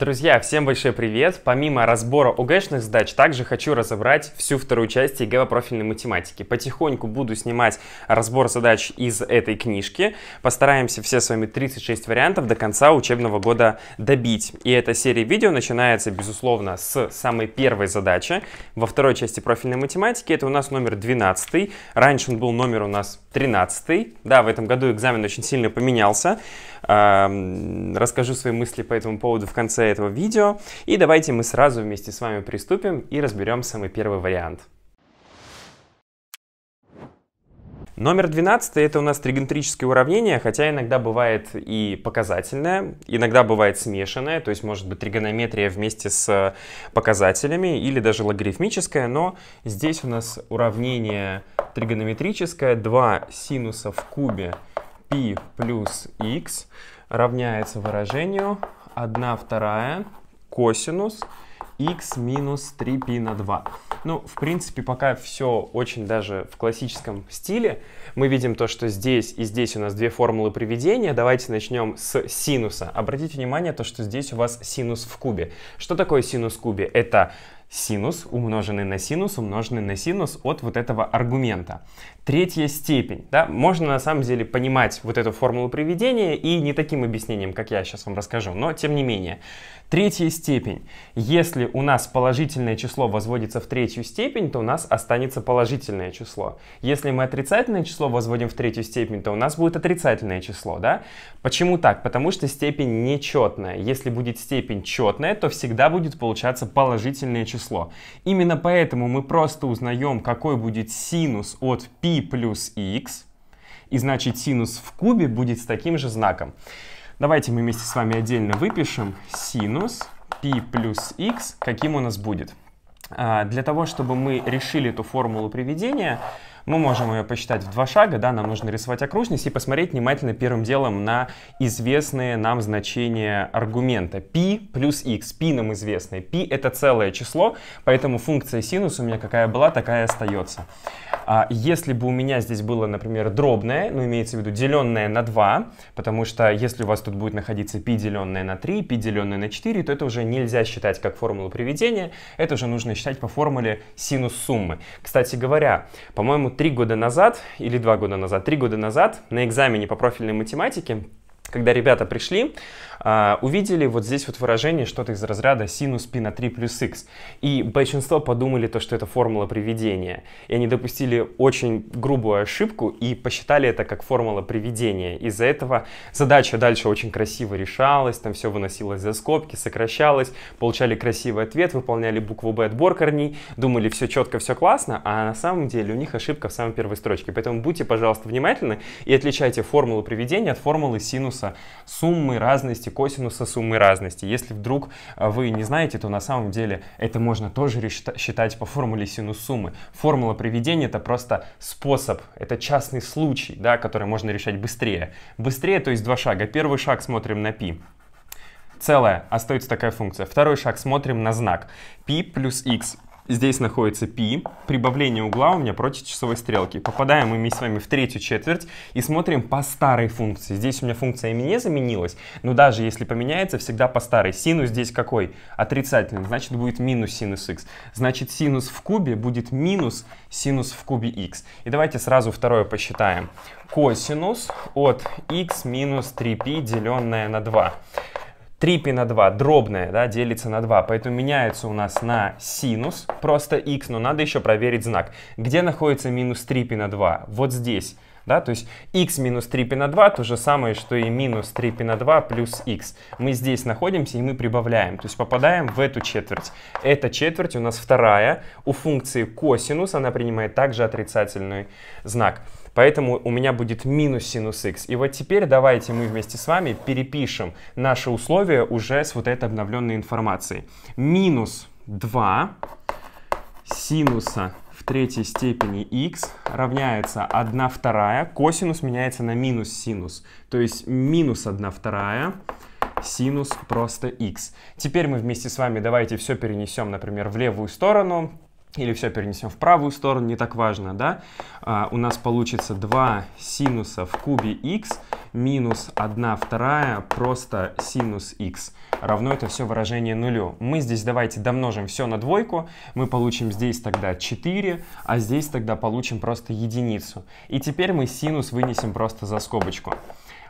Друзья, всем большой привет! Помимо разбора ОГЭшных задач, также хочу разобрать всю вторую часть ЕГЭ профильной математики. Потихоньку буду снимать разбор задач из этой книжки. Постараемся все с вами 36 вариантов до конца учебного года добить. И эта серия видео начинается, безусловно, с самой первой задачи. Во второй части профильной математики это у нас номер 12. Раньше он был номер у нас 13. Да, в этом году экзамен очень сильно поменялся. Расскажу свои мысли по этому поводу в конце этого видео. И давайте мы сразу вместе с вами приступим и разберем самый первый вариант. Номер 12 это у нас тригонометрическое уравнение, хотя иногда бывает и показательное, иногда бывает смешанное, то есть может быть тригонометрия вместе с э, показателями или даже логарифмическое, но здесь у нас уравнение тригонометрическое 2 синуса в кубе π плюс x равняется выражению 1 вторая косинус x минус 3π на 2. Ну, в принципе, пока все очень даже в классическом стиле. Мы видим то, что здесь и здесь у нас две формулы приведения. Давайте начнем с синуса. Обратите внимание, то, что здесь у вас синус в кубе. Что такое синус в кубе? Это синус умноженный на синус умноженный на синус от вот этого аргумента третья степень. Да? Можно на самом деле понимать вот эту формулу приведения и не таким объяснением, как я сейчас вам расскажу, но тем не менее. Третья степень. Если у нас положительное число возводится в третью степень, то у нас останется положительное число. Если мы отрицательное число возводим в третью степень, то у нас будет отрицательное число. Да? Почему так? Потому что степень нечетная. Если будет степень четная, то всегда будет получаться положительное число. Именно поэтому мы просто узнаем, какой будет синус от π плюс x. И значит синус в кубе будет с таким же знаком. Давайте мы вместе с вами отдельно выпишем синус π плюс x, каким у нас будет. А, для того, чтобы мы решили эту формулу приведения, мы можем ее посчитать в два шага, да, нам нужно рисовать окружность и посмотреть внимательно первым делом на известные нам значения аргумента π плюс x. π нам известны. π это целое число, поэтому функция синус у меня какая была, такая остается. А если бы у меня здесь было, например, дробное, ну, имеется в виду деленное на 2, потому что если у вас тут будет находиться π деленное на 3, π деленное на 4, то это уже нельзя считать как формулу приведения, это уже нужно считать по формуле синус суммы. Кстати говоря, по-моему, три года назад, или два года назад, три года назад на экзамене по профильной математике, когда ребята пришли, а, увидели вот здесь вот выражение что-то из разряда синус пи на 3 плюс x. И большинство подумали то, что это формула приведения. И они допустили очень грубую ошибку и посчитали это как формула приведения. Из-за этого задача дальше очень красиво решалась, там все выносилось за скобки, сокращалось, получали красивый ответ, выполняли букву b отбор корней, думали все четко, все классно, а на самом деле у них ошибка в самой первой строчке. Поэтому будьте, пожалуйста, внимательны и отличайте формулу приведения от формулы синуса суммы разности косинуса суммы разности. Если вдруг а, вы не знаете, то на самом деле это можно тоже считать по формуле синус суммы. Формула приведения это просто способ, это частный случай, да, который можно решать быстрее. Быстрее, то есть два шага. Первый шаг смотрим на π целое, остается такая функция. Второй шаг, смотрим на знак. π плюс x Здесь находится π, прибавление угла у меня против часовой стрелки. Попадаем мы с вами в третью четверть и смотрим по старой функции. Здесь у меня функция имени не заменилась, но даже если поменяется, всегда по старой. Синус здесь какой? Отрицательный, значит будет минус синус x. Значит синус в кубе будет минус синус в кубе x. И давайте сразу второе посчитаем. Косинус от x минус 3π деленное на 2. 3 пи на 2 дробное, да, делится на 2, поэтому меняется у нас на синус, просто x, но надо еще проверить знак. Где находится минус 3 пи на 2? Вот здесь. Да, то есть x минус 3 пи на 2 то же самое, что и минус 3 пи на 2 плюс x. Мы здесь находимся и мы прибавляем, то есть попадаем в эту четверть. Эта четверть у нас вторая. У функции косинус она принимает также отрицательный знак. Поэтому у меня будет минус синус x. И вот теперь давайте мы вместе с вами перепишем наши условия уже с вот этой обновленной информацией. Минус 2 синуса в третьей степени x равняется 1 вторая. Косинус меняется на минус синус. То есть минус 1 вторая синус просто x. Теперь мы вместе с вами давайте все перенесем, например, в левую сторону или все перенесем в правую сторону, не так важно, да, а, у нас получится 2 синуса в кубе x минус 1 вторая просто синус x. Равно это все выражение нулю. Мы здесь давайте домножим все на двойку, мы получим здесь тогда 4, а здесь тогда получим просто единицу. И теперь мы синус вынесем просто за скобочку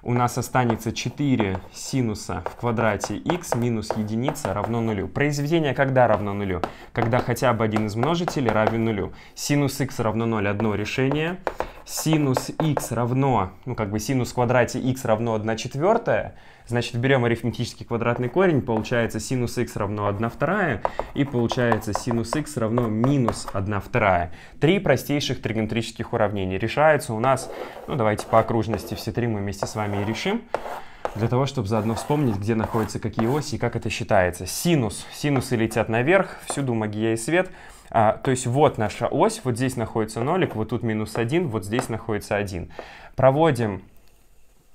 у нас останется 4 синуса в квадрате x минус единица равно нулю. Произведение когда равно нулю? Когда хотя бы один из множителей равен нулю. Синус x равно 0 – одно решение. Синус x равно, ну как бы синус в квадрате x равно 1 четвертая – Значит, берем арифметический квадратный корень, получается синус x равно 1 вторая, и получается синус x равно минус 1 вторая. Три простейших тригонометрических уравнения решаются у нас, ну давайте по окружности все три мы вместе с вами и решим для того, чтобы заодно вспомнить, где находятся какие оси и как это считается. Синус. Синусы летят наверх, всюду магия и свет. А, то есть вот наша ось, вот здесь находится нолик, вот тут минус 1, вот здесь находится 1. Проводим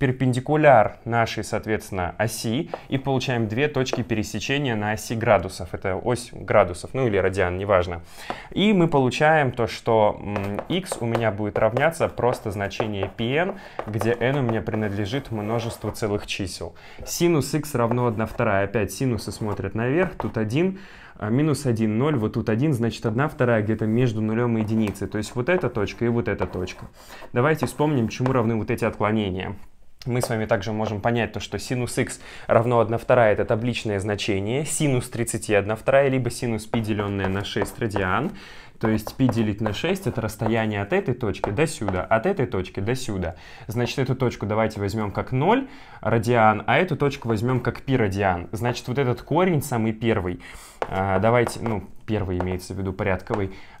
перпендикуляр нашей, соответственно, оси и получаем две точки пересечения на оси градусов. Это ось градусов, ну или радиан, неважно. И мы получаем то, что x у меня будет равняться просто значение pn, где n у меня принадлежит множеству целых чисел. Синус x равно 1 вторая. Опять синусы смотрят наверх, тут 1, а, минус 1, 0, вот тут 1, значит 1 2 где-то между нулем и единицей. То есть вот эта точка и вот эта точка. Давайте вспомним, чему равны вот эти отклонения мы с вами также можем понять то, что синус x равно 1 вторая – это табличное значение, синус 31 вторая, либо синус π, деленное на 6 радиан. То есть π делить на 6 — это расстояние от этой точки до сюда, от этой точки до сюда. Значит, эту точку давайте возьмем как 0 радиан, а эту точку возьмем как π радиан. Значит, вот этот корень, самый первый, а, давайте, ну, первый имеется в виду порядковый, 0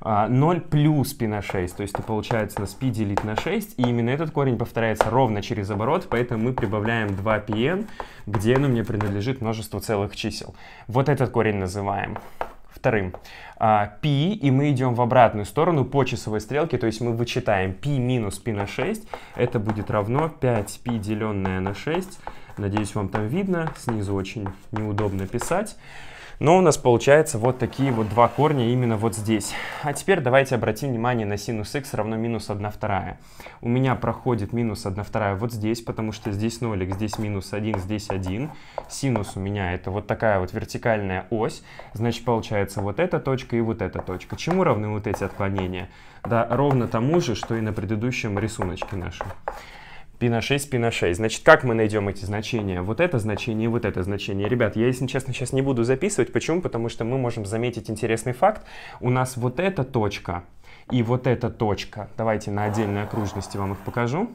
а, плюс пи на 6, то есть это получается на нас делить на 6, и именно этот корень повторяется ровно через оборот, поэтому мы прибавляем 2 πn, где оно мне принадлежит множество целых чисел. Вот этот корень называем вторым. А, пи π, и мы идем в обратную сторону по часовой стрелке, то есть мы вычитаем пи минус пи на 6, это будет равно 5 пи деленное на 6, Надеюсь, вам там видно. Снизу очень неудобно писать. Но у нас получается вот такие вот два корня именно вот здесь. А теперь давайте обратим внимание на синус x равно минус 1 вторая. У меня проходит минус 1 вторая вот здесь, потому что здесь нолик, здесь минус 1, здесь 1. Синус у меня это вот такая вот вертикальная ось. Значит, получается вот эта точка и вот эта точка. Чему равны вот эти отклонения? Да, ровно тому же, что и на предыдущем рисуночке нашем. Пи на 6, пи на 6. Значит, как мы найдем эти значения? Вот это значение и вот это значение. Ребят, я, если честно, сейчас не буду записывать. Почему? Потому что мы можем заметить интересный факт. У нас вот эта точка и вот эта точка. Давайте на отдельной окружности вам их Покажу.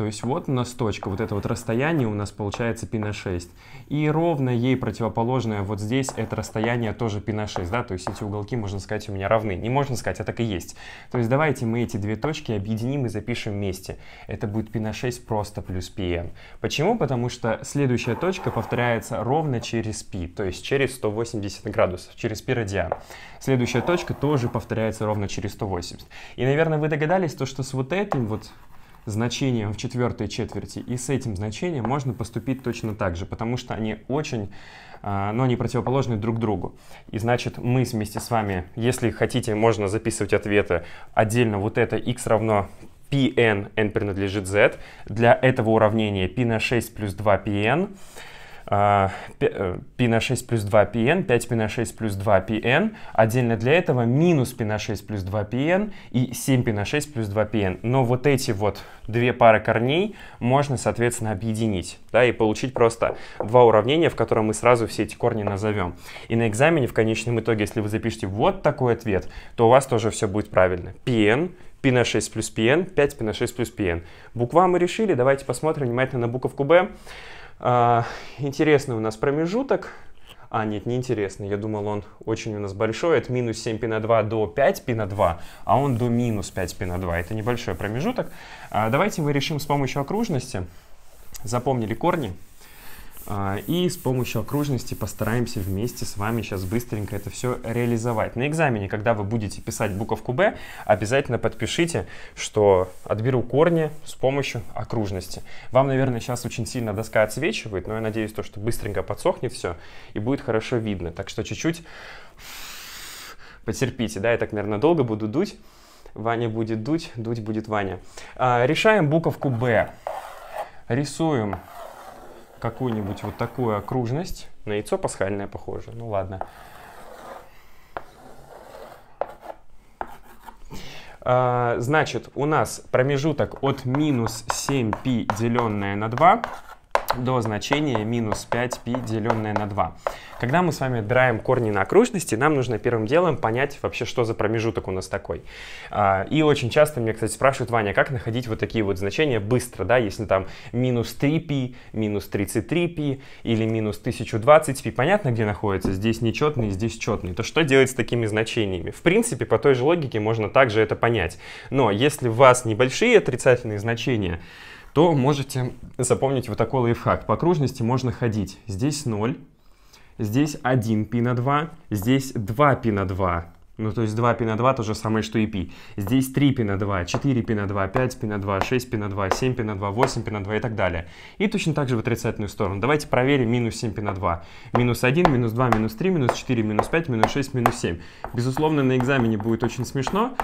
То есть вот у нас точка, вот это вот расстояние у нас получается π на 6. И ровно ей противоположное вот здесь это расстояние тоже π на 6, да, то есть эти уголки, можно сказать, у меня равны. Не можно сказать, а так и есть. То есть давайте мы эти две точки объединим и запишем вместе. Это будет π на 6 просто плюс πn. Почему? Потому что следующая точка повторяется ровно через π, то есть через 180 градусов, через π радиан. Следующая точка тоже повторяется ровно через 180. И, наверное, вы догадались, то, что с вот этим вот значением в четвертой четверти и с этим значением можно поступить точно так же, потому что они очень, а, но они противоположны друг другу. И значит, мы вместе с вами, если хотите, можно записывать ответы отдельно. Вот это x равно pn, n принадлежит z. Для этого уравнения p на 6 плюс 2pn π а, э, на 6 плюс 2 pn, 5 π на 6 плюс 2 pn, отдельно для этого минус π на 6 плюс 2 pn и 7 π на 6 плюс 2 pn. Но вот эти вот две пары корней можно, соответственно, объединить да, и получить просто два уравнения, в котором мы сразу все эти корни назовем. И на экзамене в конечном итоге, если вы запишете вот такой ответ, то у вас тоже все будет правильно. pn π на 6 плюс pn, 5 π на 6 плюс pn. Буква мы решили, давайте посмотрим внимательно на буковку b. А, интересный у нас промежуток. А, нет, не интересный. Я думал, он очень у нас большой. От минус 7 пи на 2 до 5 пи на 2, а он до минус 5 пи на 2. Это небольшой промежуток. А, давайте мы решим с помощью окружности. Запомнили корни. А, и с помощью окружности постараемся вместе с вами сейчас быстренько это все реализовать. На экзамене, когда вы будете писать буковку «Б», обязательно подпишите, что отберу корни с помощью окружности. Вам, наверное, сейчас очень сильно доска отсвечивает, но я надеюсь, то, что быстренько подсохнет все и будет хорошо видно. Так что чуть-чуть потерпите, да, я так, наверное, долго буду дуть. Ваня будет дуть, дуть будет Ваня. А, решаем буковку «Б». Рисуем какую-нибудь вот такую окружность. На яйцо пасхальное похоже. Ну ладно. А, значит, у нас промежуток от минус 7π деленное на 2 до значения минус 5π деленное на 2. Когда мы с вами драем корни на окружности, нам нужно первым делом понять вообще, что за промежуток у нас такой. А, и очень часто меня, кстати, спрашивают, Ваня, как находить вот такие вот значения быстро, да, если там минус 3π, минус 33π или минус 1020π. Понятно, где находится? Здесь нечетный, здесь четный. То что делать с такими значениями? В принципе, по той же логике можно также это понять. Но если у вас небольшие отрицательные значения, то можете запомнить вот такой лайфхак. По окружности можно ходить. Здесь 0, здесь 1 π на 2, здесь 2 π на 2. Ну, то есть 2 π на 2 то же самое, что и π. Здесь 3 π на 2, 4 π на 2, 5 π на 2, 6 π на 2, 7 π на 2, 8 π на 2 и так далее. И точно так же в отрицательную сторону. Давайте проверим минус 7 π на 2. Минус 1, минус 2, минус 3, минус 4, минус 5, минус 6, минус 7. Безусловно, на экзамене будет очень смешно,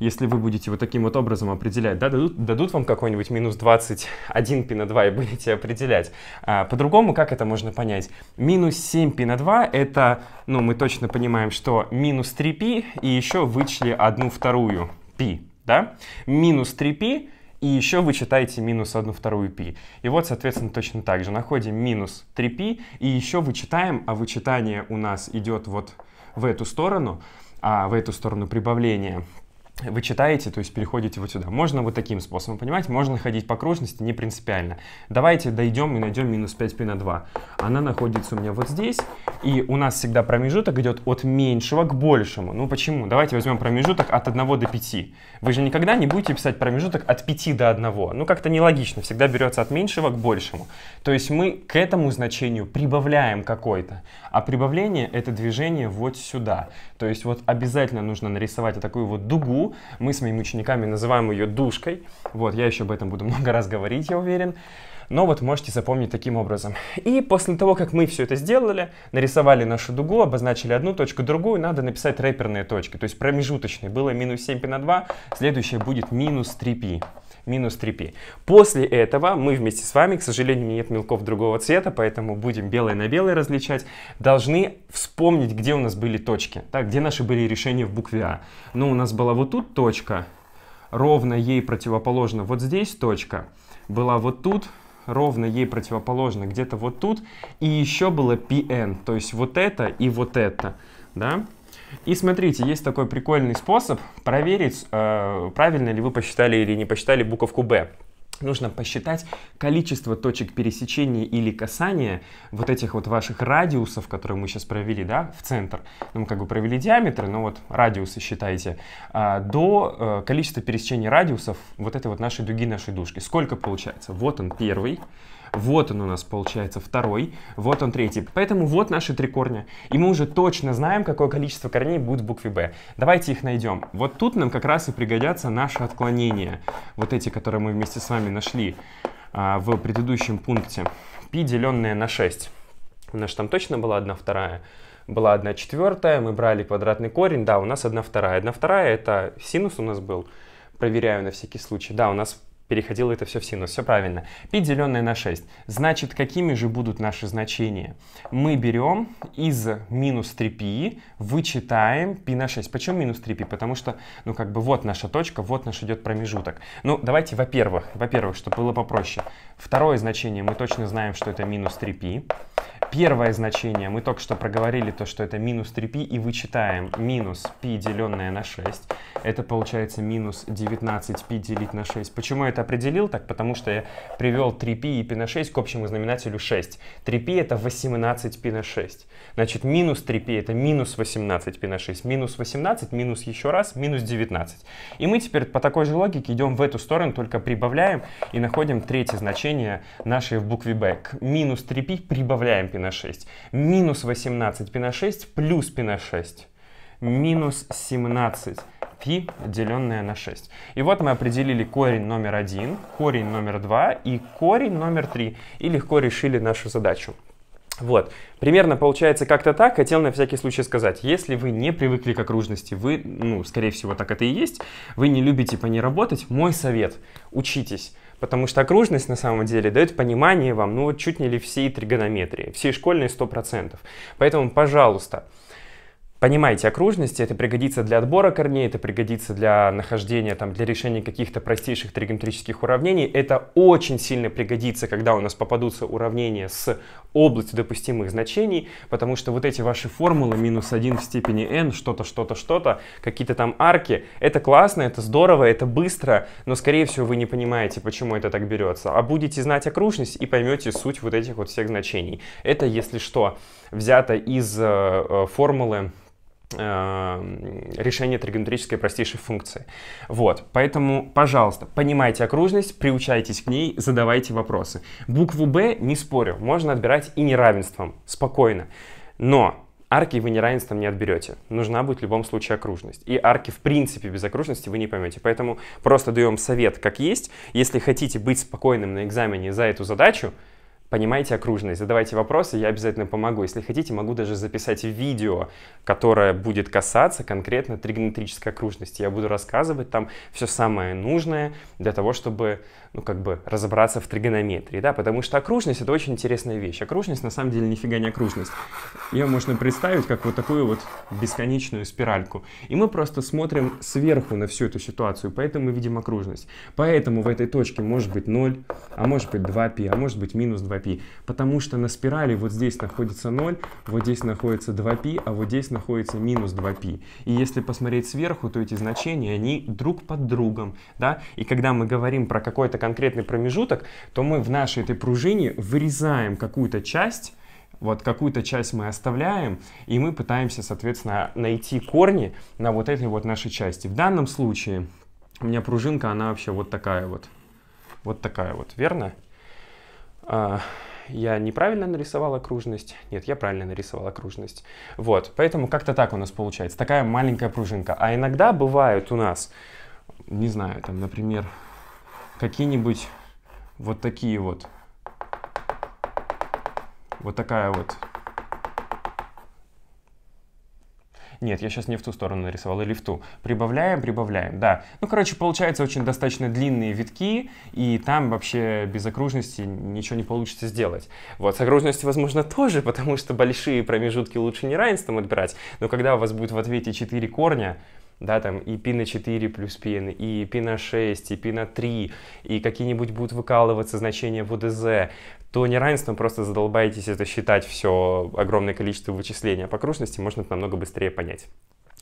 если вы будете вот таким вот образом определять, да, дадут, дадут вам какой-нибудь минус 21 π на 2 и будете определять. А, По-другому, как это можно понять? Минус 7 π на 2 — это ну, мы точно понимаем, что минус 3π и еще вычли одну вторую π, да? Минус 3π и еще вычитаете минус одну вторую π. И вот, соответственно, точно так же. Находим минус 3π и еще вычитаем, а вычитание у нас идет вот в эту сторону, а в эту сторону прибавления вы читаете, то есть переходите вот сюда. Можно вот таким способом, понимаете? Можно ходить по окружности, не принципиально. Давайте дойдем и найдем минус 5π на 2. Она находится у меня вот здесь, и у нас всегда промежуток идет от меньшего к большему. Ну почему? Давайте возьмем промежуток от 1 до 5. Вы же никогда не будете писать промежуток от 5 до 1. Ну как-то нелогично, всегда берется от меньшего к большему. То есть мы к этому значению прибавляем какое то а прибавление это движение вот сюда. То есть вот обязательно нужно нарисовать такую вот дугу, мы с моими учениками называем ее душкой. Вот, я еще об этом буду много раз говорить, я уверен. Но вот можете запомнить таким образом. И после того, как мы все это сделали, нарисовали нашу дугу, обозначили одну точку, другую, надо написать рэперные точки. То есть промежуточные. Было минус 7π на 2, следующее будет минус 3π минус 3 p. После этого мы вместе с вами, к сожалению, нет мелков другого цвета, поэтому будем белое на белое различать, должны вспомнить, где у нас были точки, Так, где наши были решения в букве А. Ну, у нас была вот тут точка, ровно ей противоположно вот здесь точка, была вот тут, ровно ей противоположно где-то вот тут, и еще было PN, то есть вот это и вот это, да. И смотрите, есть такой прикольный способ проверить, э, правильно ли вы посчитали или не посчитали буковку «Б». Нужно посчитать количество точек пересечения или касания вот этих вот ваших радиусов, которые мы сейчас провели, да, в центр. Ну, мы как бы провели диаметр, но вот радиусы считайте, а, до э, количества пересечений радиусов вот этой вот нашей дуги, нашей дужки. Сколько получается? Вот он первый. Вот он у нас получается второй, вот он третий. Поэтому вот наши три корня. И мы уже точно знаем, какое количество корней будет в букве «б». Давайте их найдем. Вот тут нам как раз и пригодятся наши отклонения. Вот эти, которые мы вместе с вами нашли а, в предыдущем пункте. π, деленное на 6. У нас там точно была 1 вторая была 1 четвертая, мы брали квадратный корень, да, у нас 1 вторая. 1 вторая это синус у нас был, проверяю на всякий случай. Да, у нас переходило это все в синус. Все правильно. 5 деленное на 6. Значит, какими же будут наши значения? Мы берем из минус 3π, вычитаем π на 6. Почему минус 3π? Потому что, ну, как бы вот наша точка, вот наш идет промежуток. Ну, давайте, во-первых, во-первых, чтобы было попроще. Второе значение мы точно знаем, что это минус 3π. Первое значение, мы только что проговорили то, что это минус 3π, и вычитаем минус π, деленное на 6. Это получается минус 19π делить на 6. Почему я это определил так? Потому что я привел 3π и π на 6 к общему знаменателю 6. 3π это 18π на 6. Значит, минус 3π это минус 18π на 6. Минус 18, минус еще раз, минус 19. И мы теперь по такой же логике идем в эту сторону, только прибавляем и находим третье значение нашей в букве b. К минус 3π прибавляем π на 6. Минус 18 π на 6 плюс π на 6. Минус 17 π, деленное на 6. И вот мы определили корень номер 1, корень номер 2 и корень номер 3. И легко решили нашу задачу. Вот, примерно получается как-то так, хотел на всякий случай сказать, если вы не привыкли к окружности, вы, ну, скорее всего, так это и есть, вы не любите по ней работать, мой совет, учитесь. Потому что окружность на самом деле дает понимание вам, ну вот чуть не ли всей тригонометрии, всей школьной 100%. Поэтому, пожалуйста, Понимаете окружности, это пригодится для отбора корней, это пригодится для нахождения, там, для решения каких-то простейших тригонометрических уравнений. Это очень сильно пригодится, когда у нас попадутся уравнения с областью допустимых значений, потому что вот эти ваши формулы минус 1 в степени n, что-то, что-то, что-то, какие-то там арки, это классно, это здорово, это быстро, но, скорее всего, вы не понимаете, почему это так берется. А будете знать окружность и поймете суть вот этих вот всех значений. Это, если что, взято из э, э, формулы э, решение тригонометрической простейшей функции. Вот, поэтому, пожалуйста, понимайте окружность, приучайтесь к ней, задавайте вопросы. Букву «Б» не спорю, можно отбирать и неравенством, спокойно. Но арки вы неравенством не отберете. Нужна будет в любом случае окружность. И арки, в принципе, без окружности вы не поймете. Поэтому просто даем совет как есть. Если хотите быть спокойным на экзамене за эту задачу, понимаете окружность, задавайте вопросы, я обязательно помогу. Если хотите, могу даже записать видео, которое будет касаться конкретно тригонометрической окружности. Я буду рассказывать там все самое нужное для того, чтобы ну, как бы разобраться в тригонометрии, да, потому что окружность — это очень интересная вещь. Окружность, на самом деле, нифига не окружность. Ее можно представить как вот такую вот бесконечную спиральку. И мы просто смотрим сверху на всю эту ситуацию, поэтому мы видим окружность. Поэтому в этой точке может быть 0, а может быть 2π, а может быть минус 2π, потому что на спирали вот здесь находится 0, вот здесь находится 2π, а вот здесь находится минус 2π. И если посмотреть сверху, то эти значения, они друг под другом, да, и когда мы говорим про какое-то конкретный промежуток, то мы в нашей этой пружине вырезаем какую-то часть, вот какую-то часть мы оставляем, и мы пытаемся, соответственно, найти корни на вот этой вот нашей части. В данном случае у меня пружинка, она вообще вот такая вот. Вот такая вот, верно? А, я неправильно нарисовал окружность? Нет, я правильно нарисовал окружность. Вот, поэтому как-то так у нас получается. Такая маленькая пружинка. А иногда бывают у нас, не знаю, там, например, какие-нибудь вот такие вот. Вот такая вот. Нет, я сейчас не в ту сторону нарисовал, или в ту. Прибавляем, прибавляем, да. Ну, короче, получается очень достаточно длинные витки, и там вообще без окружности ничего не получится сделать. Вот, с окружностью, возможно, тоже, потому что большие промежутки лучше не неравенством отбирать, но когда у вас будет в ответе 4 корня, да, там и пина на 4 плюс пин и пина на 6, и пина на 3, и какие-нибудь будут выкалываться значения в ОДЗ, то неравенством просто задолбаетесь это считать все огромное количество вычислений, а по окружности можно это намного быстрее понять.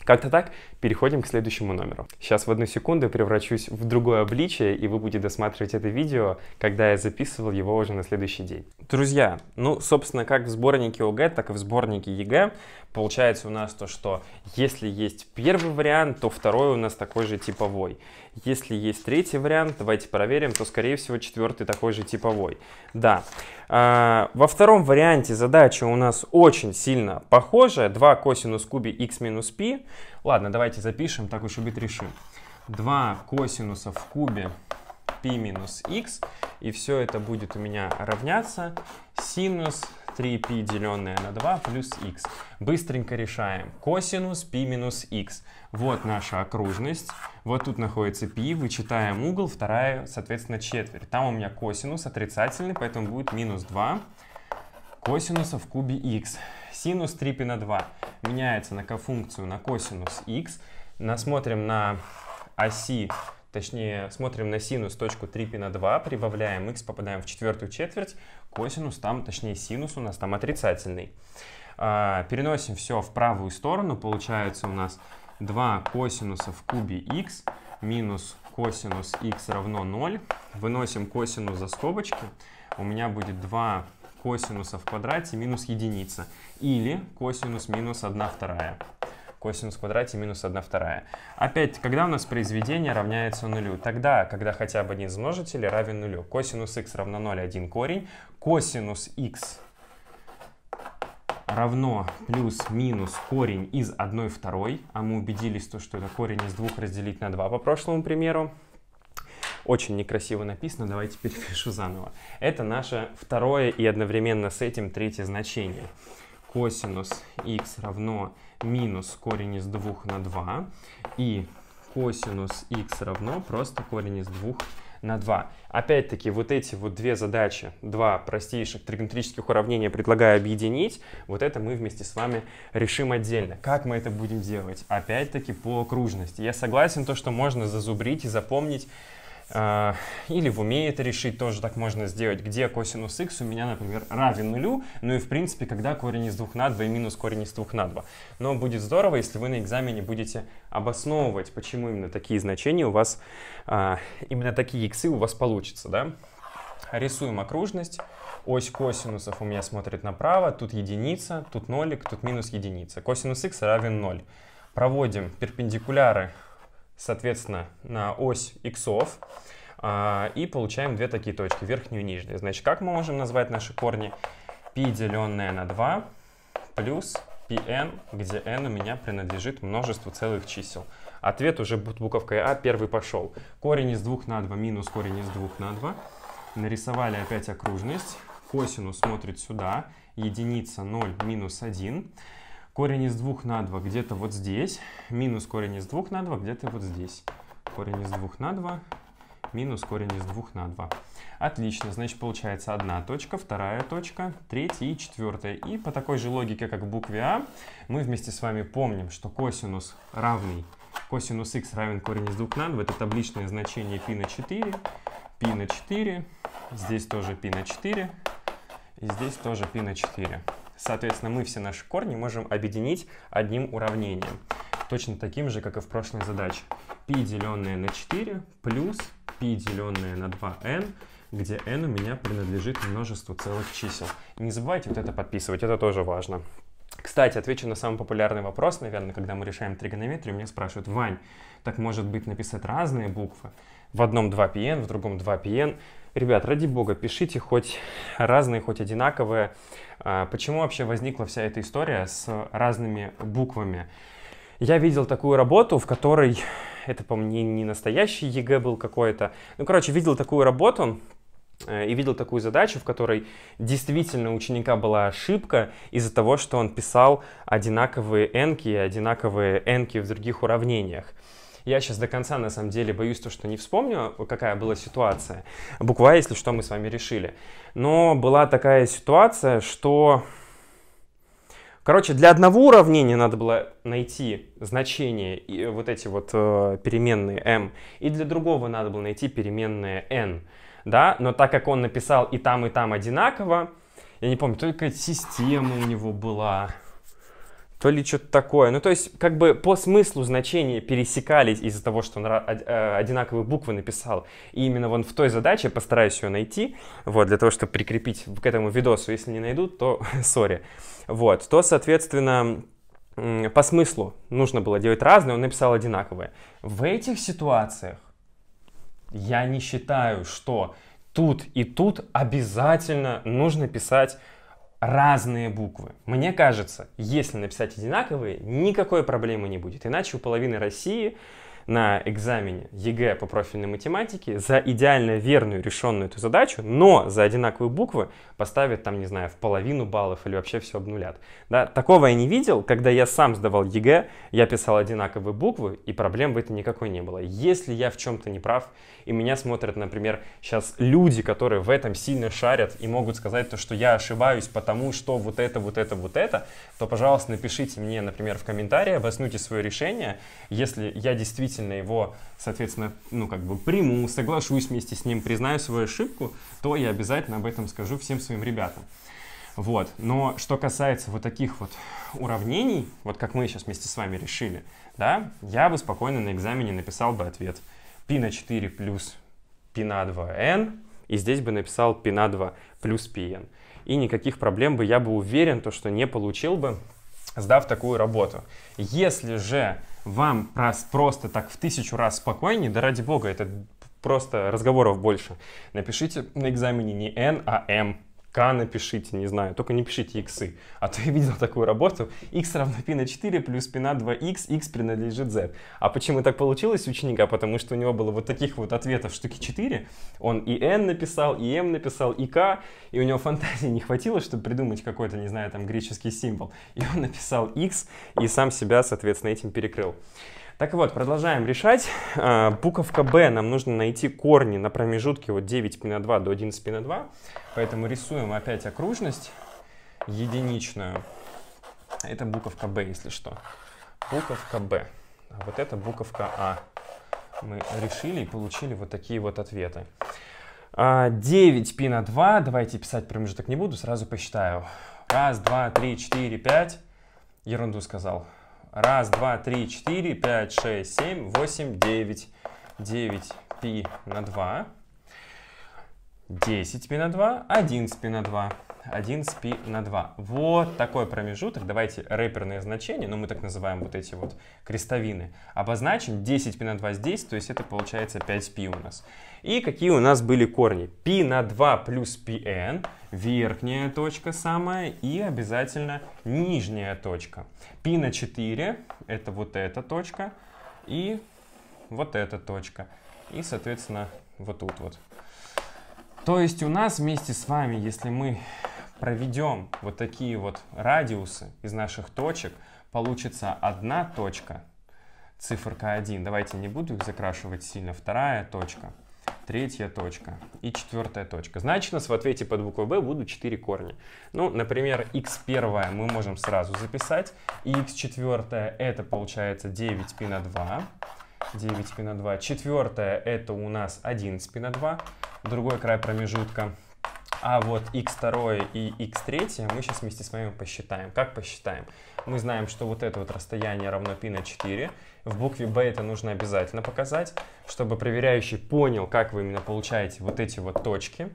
Как-то так, переходим к следующему номеру. Сейчас в одну секунду превращусь в другое обличие, и вы будете досматривать это видео, когда я записывал его уже на следующий день. Друзья, ну, собственно, как в сборнике ОГЭ, так и в сборнике ЕГЭ Получается у нас то, что если есть первый вариант, то второй у нас такой же типовой. Если есть третий вариант, давайте проверим, то, скорее всего, четвертый такой же типовой. Да. А, во втором варианте задача у нас очень сильно похожая. 2 косинус кубе x минус π. Ладно, давайте запишем, так уж и быть решим. 2 косинуса в кубе π минус x. И все это будет у меня равняться синус 3π деленное на 2 плюс x. Быстренько решаем. Косинус π минус x. Вот наша окружность. Вот тут находится π, вычитаем угол, вторая, соответственно, четверть. Там у меня косинус отрицательный, поэтому будет минус 2 косинуса в кубе x. Синус 3π на 2 меняется на кофункцию на косинус x. Насмотрим на оси точнее смотрим на синус точку 3 π на 2, прибавляем x, попадаем в четвертую четверть, косинус там, точнее синус у нас там отрицательный. А, переносим все в правую сторону, получается у нас 2 косинуса в кубе x минус косинус x равно 0. Выносим косинус за скобочки, у меня будет 2 косинуса в квадрате минус единица или косинус минус 1 вторая косинус в квадрате минус 1 вторая. Опять, когда у нас произведение равняется нулю? Тогда, когда хотя бы один из множителей равен нулю. Косинус x равно 0, 1 корень. Косинус x равно плюс-минус корень из 1 второй, а мы убедились, то, что это корень из 2 разделить на 2 по прошлому примеру. Очень некрасиво написано, давайте перепишу заново. Это наше второе и одновременно с этим третье значение. Косинус x равно минус корень из 2 на 2 и косинус x равно просто корень из 2 на 2. Опять-таки, вот эти вот две задачи, два простейших тригонометрических уравнения предлагаю объединить. Вот это мы вместе с вами решим отдельно. Как мы это будем делать? Опять-таки, по окружности. Я согласен, то, что можно зазубрить и запомнить а, или в уме это решить тоже так можно сделать, где косинус x у меня, например, равен нулю, ну и в принципе, когда корень из 2 на 2 и минус корень из 2 на 2. Но будет здорово, если вы на экзамене будете обосновывать, почему именно такие значения у вас, а, именно такие x у вас получится да? Рисуем окружность. Ось косинусов у меня смотрит направо, тут единица, тут нолик, тут минус единица. Косинус x равен 0. Проводим перпендикуляры соответственно, на ось иксов а, и получаем две такие точки, верхнюю и нижнюю. Значит, как мы можем назвать наши корни? π, деленное на 2, плюс pn, где n у меня принадлежит множеству целых чисел. Ответ уже буковкой А первый пошел. Корень из 2 на 2 минус корень из 2 на 2. Нарисовали опять окружность. Косинус смотрит сюда. Единица 0 минус 1 корень из 2 на 2 где-то вот здесь, минус корень из 2 на 2 где-то вот здесь. Корень из 2 на 2 минус корень из 2 на 2. Отлично, значит получается одна точка, вторая точка, третья и четвертая. И по такой же логике, как в букве А, мы вместе с вами помним, что косинус равный, косинус х равен корень из 2 на 2, это табличное значение π на 4, π на 4, здесь тоже π на 4, и здесь тоже π на 4. Соответственно, мы все наши корни можем объединить одним уравнением, точно таким же, как и в прошлой задаче. π деленное на 4 плюс π деленное на 2n, где n у меня принадлежит множеству целых чисел. Не забывайте вот это подписывать, это тоже важно. Кстати, отвечу на самый популярный вопрос, наверное, когда мы решаем тригонометрию, меня спрашивают, Вань, так может быть написать разные буквы? в одном 2PN, в другом 2PN. Ребят, ради бога, пишите хоть разные, хоть одинаковые. А, почему вообще возникла вся эта история с разными буквами? Я видел такую работу, в которой, это, по мне не, не настоящий ЕГЭ был какой-то. Ну, короче, видел такую работу, э, и видел такую задачу, в которой действительно у ученика была ошибка из-за того, что он писал одинаковые n и одинаковые n в других уравнениях. Я сейчас до конца, на самом деле, боюсь то, что не вспомню, какая была ситуация. Буква, «А», если что, мы с вами решили. Но была такая ситуация, что... Короче, для одного уравнения надо было найти значение и э, вот эти вот э, переменные m, и для другого надо было найти переменные n, да. Но так как он написал и там и там одинаково, я не помню, только система у него была то ли что-то такое. Ну, то есть, как бы по смыслу значения пересекались из-за того, что он э, одинаковые буквы написал. И именно вон в той задаче, постараюсь ее найти, вот, для того, чтобы прикрепить к этому видосу. Если не найдут, то сори. Вот, то, соответственно, по смыслу нужно было делать разное, он написал одинаковое. В этих ситуациях я не считаю, что тут и тут обязательно нужно писать разные буквы. Мне кажется, если написать одинаковые, никакой проблемы не будет. Иначе у половины России на экзамене ЕГЭ по профильной математике за идеально верную решенную эту задачу, но за одинаковые буквы поставят там, не знаю, в половину баллов или вообще все обнулят. Да, такого я не видел. Когда я сам сдавал ЕГЭ, я писал одинаковые буквы, и проблем в этом никакой не было. Если я в чем-то не прав, и меня смотрят, например, сейчас люди, которые в этом сильно шарят и могут сказать то, что я ошибаюсь, потому что вот это, вот это, вот это, то, пожалуйста, напишите мне, например, в комментариях, обоснуйте свое решение. Если я действительно действительно его, соответственно, ну, как бы приму, соглашусь вместе с ним, признаю свою ошибку, то я обязательно об этом скажу всем своим ребятам. Вот. Но что касается вот таких вот уравнений, вот как мы сейчас вместе с вами решили, да, я бы спокойно на экзамене написал бы ответ π на 4 плюс π на 2n, и здесь бы написал π на 2 плюс πn. И никаких проблем бы я бы уверен, то, что не получил бы, сдав такую работу. Если же вам просто так в тысячу раз спокойнее, да ради бога, это просто разговоров больше. Напишите на экзамене не N, а M. К напишите, не знаю, только не пишите иксы. А то я видел такую работу, x равно π на 4 плюс π на 2x, x принадлежит z. А почему так получилось у ученика? Потому что у него было вот таких вот ответов штуки 4. Он и n написал, и m эм написал, и k, и у него фантазии не хватило, чтобы придумать какой-то, не знаю, там греческий символ. И он написал x и сам себя, соответственно, этим перекрыл. Так вот, продолжаем решать. А, буковка B нам нужно найти корни на промежутке вот 9 пи на 2 до 11 пи на 2. Поэтому рисуем опять окружность единичную. Это буковка B, если что. Буковка B. А вот это буковка А. Мы решили и получили вот такие вот ответы. 9 а, пи на 2. Давайте писать промежуток не буду, сразу посчитаю. Раз, два, три, четыре, пять. Ерунду сказал. Раз, два, три, четыре, пять, шесть, семь, восемь, девять. Девять пи на два. 10π на 2, 11 спи на 2. 1 спи на 2. Вот такой промежуток. Давайте рэперные значения, ну мы так называем вот эти вот крестовины, обозначим 10π на 2 здесь, то есть это получается 5π у нас. И какие у нас были корни? Пи на 2 плюс πn, верхняя точка самая и обязательно нижняя точка. Пи на 4 это вот эта точка и вот эта точка. И, соответственно, вот тут вот то есть у нас вместе с вами, если мы проведем вот такие вот радиусы из наших точек, получится одна точка, циферка 1. Давайте не буду их закрашивать сильно. Вторая точка, третья точка и четвертая точка. Значит, у нас в ответе под буквой B будут 4 корня. Ну, например, x1 мы можем сразу записать. И x4 это получается 9π на 2. 9 спина 2. Четвертое это у нас 1 спина 2, другой край промежутка. А вот x2 и x3 мы сейчас вместе с вами посчитаем. Как посчитаем? Мы знаем, что вот это вот расстояние равно π на 4. В букве b это нужно обязательно показать, чтобы проверяющий понял, как вы именно получаете вот эти вот точки.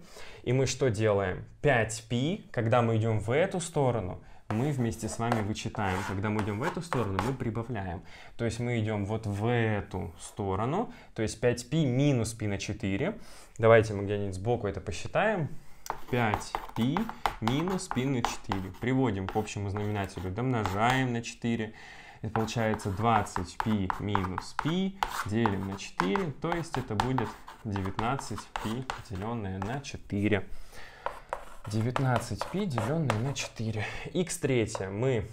И мы что делаем? 5π, когда мы идем в эту сторону, мы вместе с вами вычитаем. Когда мы идем в эту сторону, мы прибавляем. То есть мы идем вот в эту сторону, то есть 5π минус π на 4. Давайте мы где-нибудь сбоку это посчитаем. 5π минус π на 4. Приводим к общему знаменателю, домножаем на 4. Это получается 20π минус π делим на 4, то есть это будет 19π деленное на 4. 19π деленное на 4. x3 мы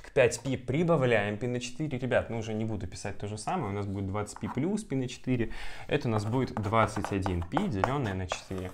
к 5π прибавляем π на 4. Ребят, ну уже не буду писать то же самое. У нас будет 20π плюс π на 4. Это у нас будет 21π деленное на 4.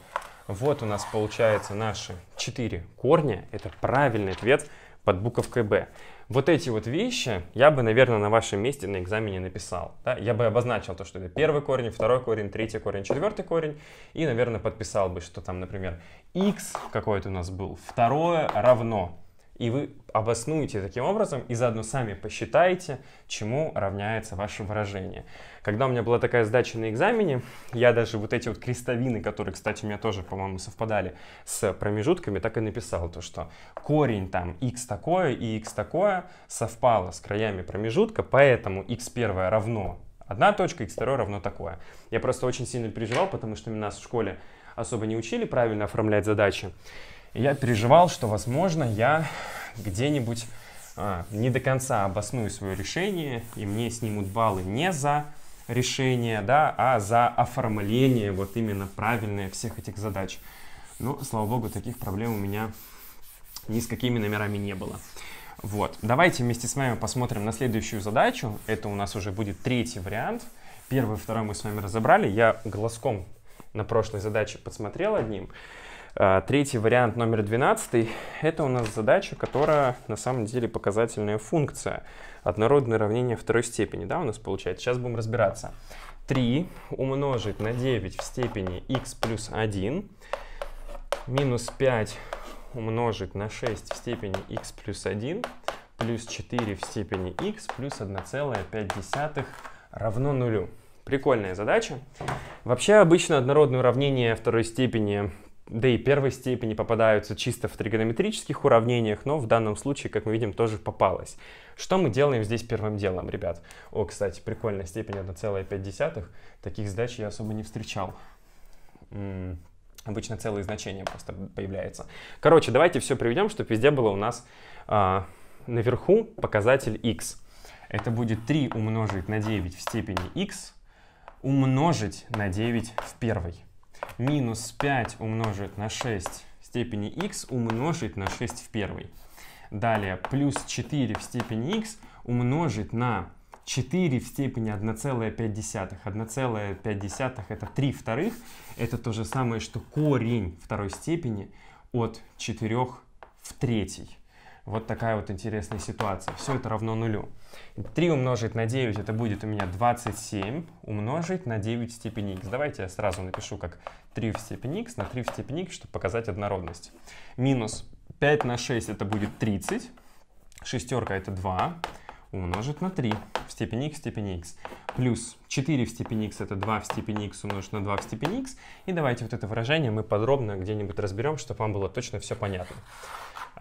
Вот у нас получается наши 4 корня. Это правильный ответ под буковкой «Б». Вот эти вот вещи я бы, наверное, на вашем месте на экзамене написал. Да? Я бы обозначил то, что это первый корень, второй корень, третий корень, четвертый корень. И, наверное, подписал бы, что там, например, x какой-то у нас был, второе равно и вы обоснуете таким образом и заодно сами посчитаете, чему равняется ваше выражение. Когда у меня была такая сдача на экзамене, я даже вот эти вот крестовины, которые, кстати, у меня тоже, по-моему, совпадали с промежутками, так и написал то, что корень там x такое и x такое совпало с краями промежутка, поэтому x первое равно одна точка, x второе равно такое. Я просто очень сильно переживал, потому что нас в школе особо не учили правильно оформлять задачи. И я переживал, что, возможно, я где-нибудь а, не до конца обосную свое решение, и мне снимут баллы не за решение, да, а за оформление вот именно правильное всех этих задач. Но, слава богу, таких проблем у меня ни с какими номерами не было. Вот, давайте вместе с вами посмотрим на следующую задачу. Это у нас уже будет третий вариант. Первый, второй мы с вами разобрали. Я глазком на прошлой задаче подсмотрел одним. А, третий вариант номер 12 – это у нас задача, которая на самом деле показательная функция. Однородное равнение второй степени, да, у нас получается. Сейчас будем разбираться. 3 умножить на 9 в степени x плюс 1, минус 5 умножить на 6 в степени x плюс 1, плюс 4 в степени x плюс 1,5 равно нулю. Прикольная задача. Вообще обычно однородное уравнение второй степени да и первой степени попадаются чисто в тригонометрических уравнениях, но в данном случае, как мы видим, тоже попалось. Что мы делаем здесь первым делом, ребят? О, кстати, прикольная степень 1,5. Таких задач я особо не встречал. обычно целые значения просто появляются. Короче, давайте все приведем, чтобы везде было у нас а, наверху показатель x. Это будет 3 умножить на 9 в степени x умножить на 9 в первой минус 5 умножить на 6 в степени x умножить на 6 в первой. Далее плюс 4 в степени x умножить на 4 в степени 1,5. 1,5 это 3 вторых. Это то же самое, что корень второй степени от 4 в третьей. Вот такая вот интересная ситуация. Все это равно нулю. 3 умножить на 9, это будет у меня 27 умножить на 9 в степени x. Давайте я сразу напишу как 3 в степени x на 3 в степени x, чтобы показать однородность. Минус 5 на 6, это будет 30. Шестерка это 2 умножить на 3 в степени x в степени x. Плюс 4 в степени x это 2 в степени x умножить на 2 в степени x. И давайте вот это выражение мы подробно где-нибудь разберем, чтобы вам было точно все понятно.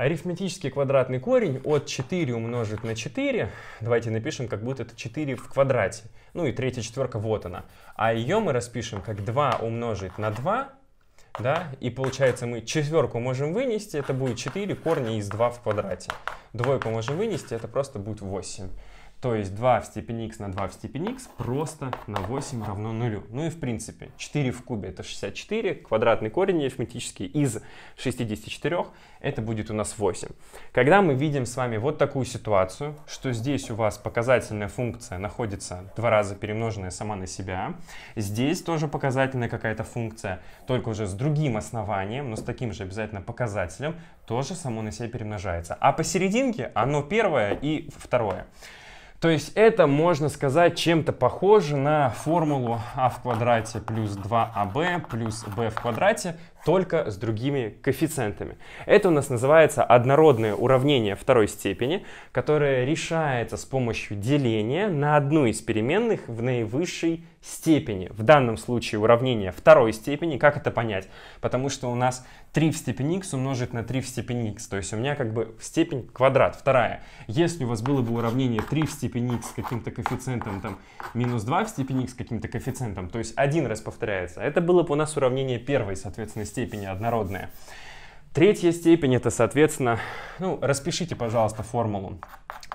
Арифметический квадратный корень от 4 умножить на 4. Давайте напишем, как будто это 4 в квадрате. Ну и третья четверка, вот она. А ее мы распишем как 2 умножить на 2. Да? И получается мы четверку можем вынести, это будет 4 корня из 2 в квадрате. Двойку можем вынести, это просто будет 8. То есть 2 в степени x на 2 в степени x просто на 8 равно 0. Ну и в принципе 4 в кубе это 64, квадратный корень арифметический из 64, это будет у нас 8. Когда мы видим с вами вот такую ситуацию, что здесь у вас показательная функция находится два раза перемноженная сама на себя, здесь тоже показательная какая-то функция, только уже с другим основанием, но с таким же обязательно показателем, тоже само на себя перемножается. А посерединке оно первое и второе. То есть это, можно сказать, чем-то похоже на формулу а в квадрате плюс 2аб а плюс b в квадрате, только с другими коэффициентами. Это у нас называется однородное уравнение второй степени, которое решается с помощью деления на одну из переменных в наивысшей степени. В данном случае уравнение второй степени. Как это понять? Потому что у нас 3 в степени x умножить на 3 в степени x. То есть у меня как бы степень квадрат, вторая. Если у вас было бы уравнение 3 в степени x с каким-то коэффициентом, там, минус 2 в степени x с каким-то коэффициентом, то есть один раз повторяется, это было бы у нас уравнение первой, соответственно, степени однородное. Третья степень это, соответственно, ну, распишите, пожалуйста, формулу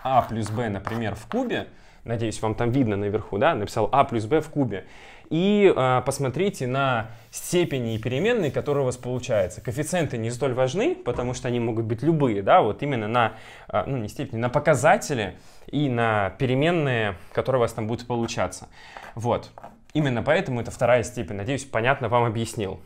а плюс b, например, в кубе. Надеюсь, вам там видно наверху, да? Написал а плюс b в кубе и э, посмотрите на степени и переменные, которые у вас получаются. Коэффициенты не столь важны, потому что они могут быть любые, да, вот именно на, э, ну не степени, на показатели и на переменные, которые у вас там будут получаться. Вот, именно поэтому это вторая степень, надеюсь, понятно вам объяснил.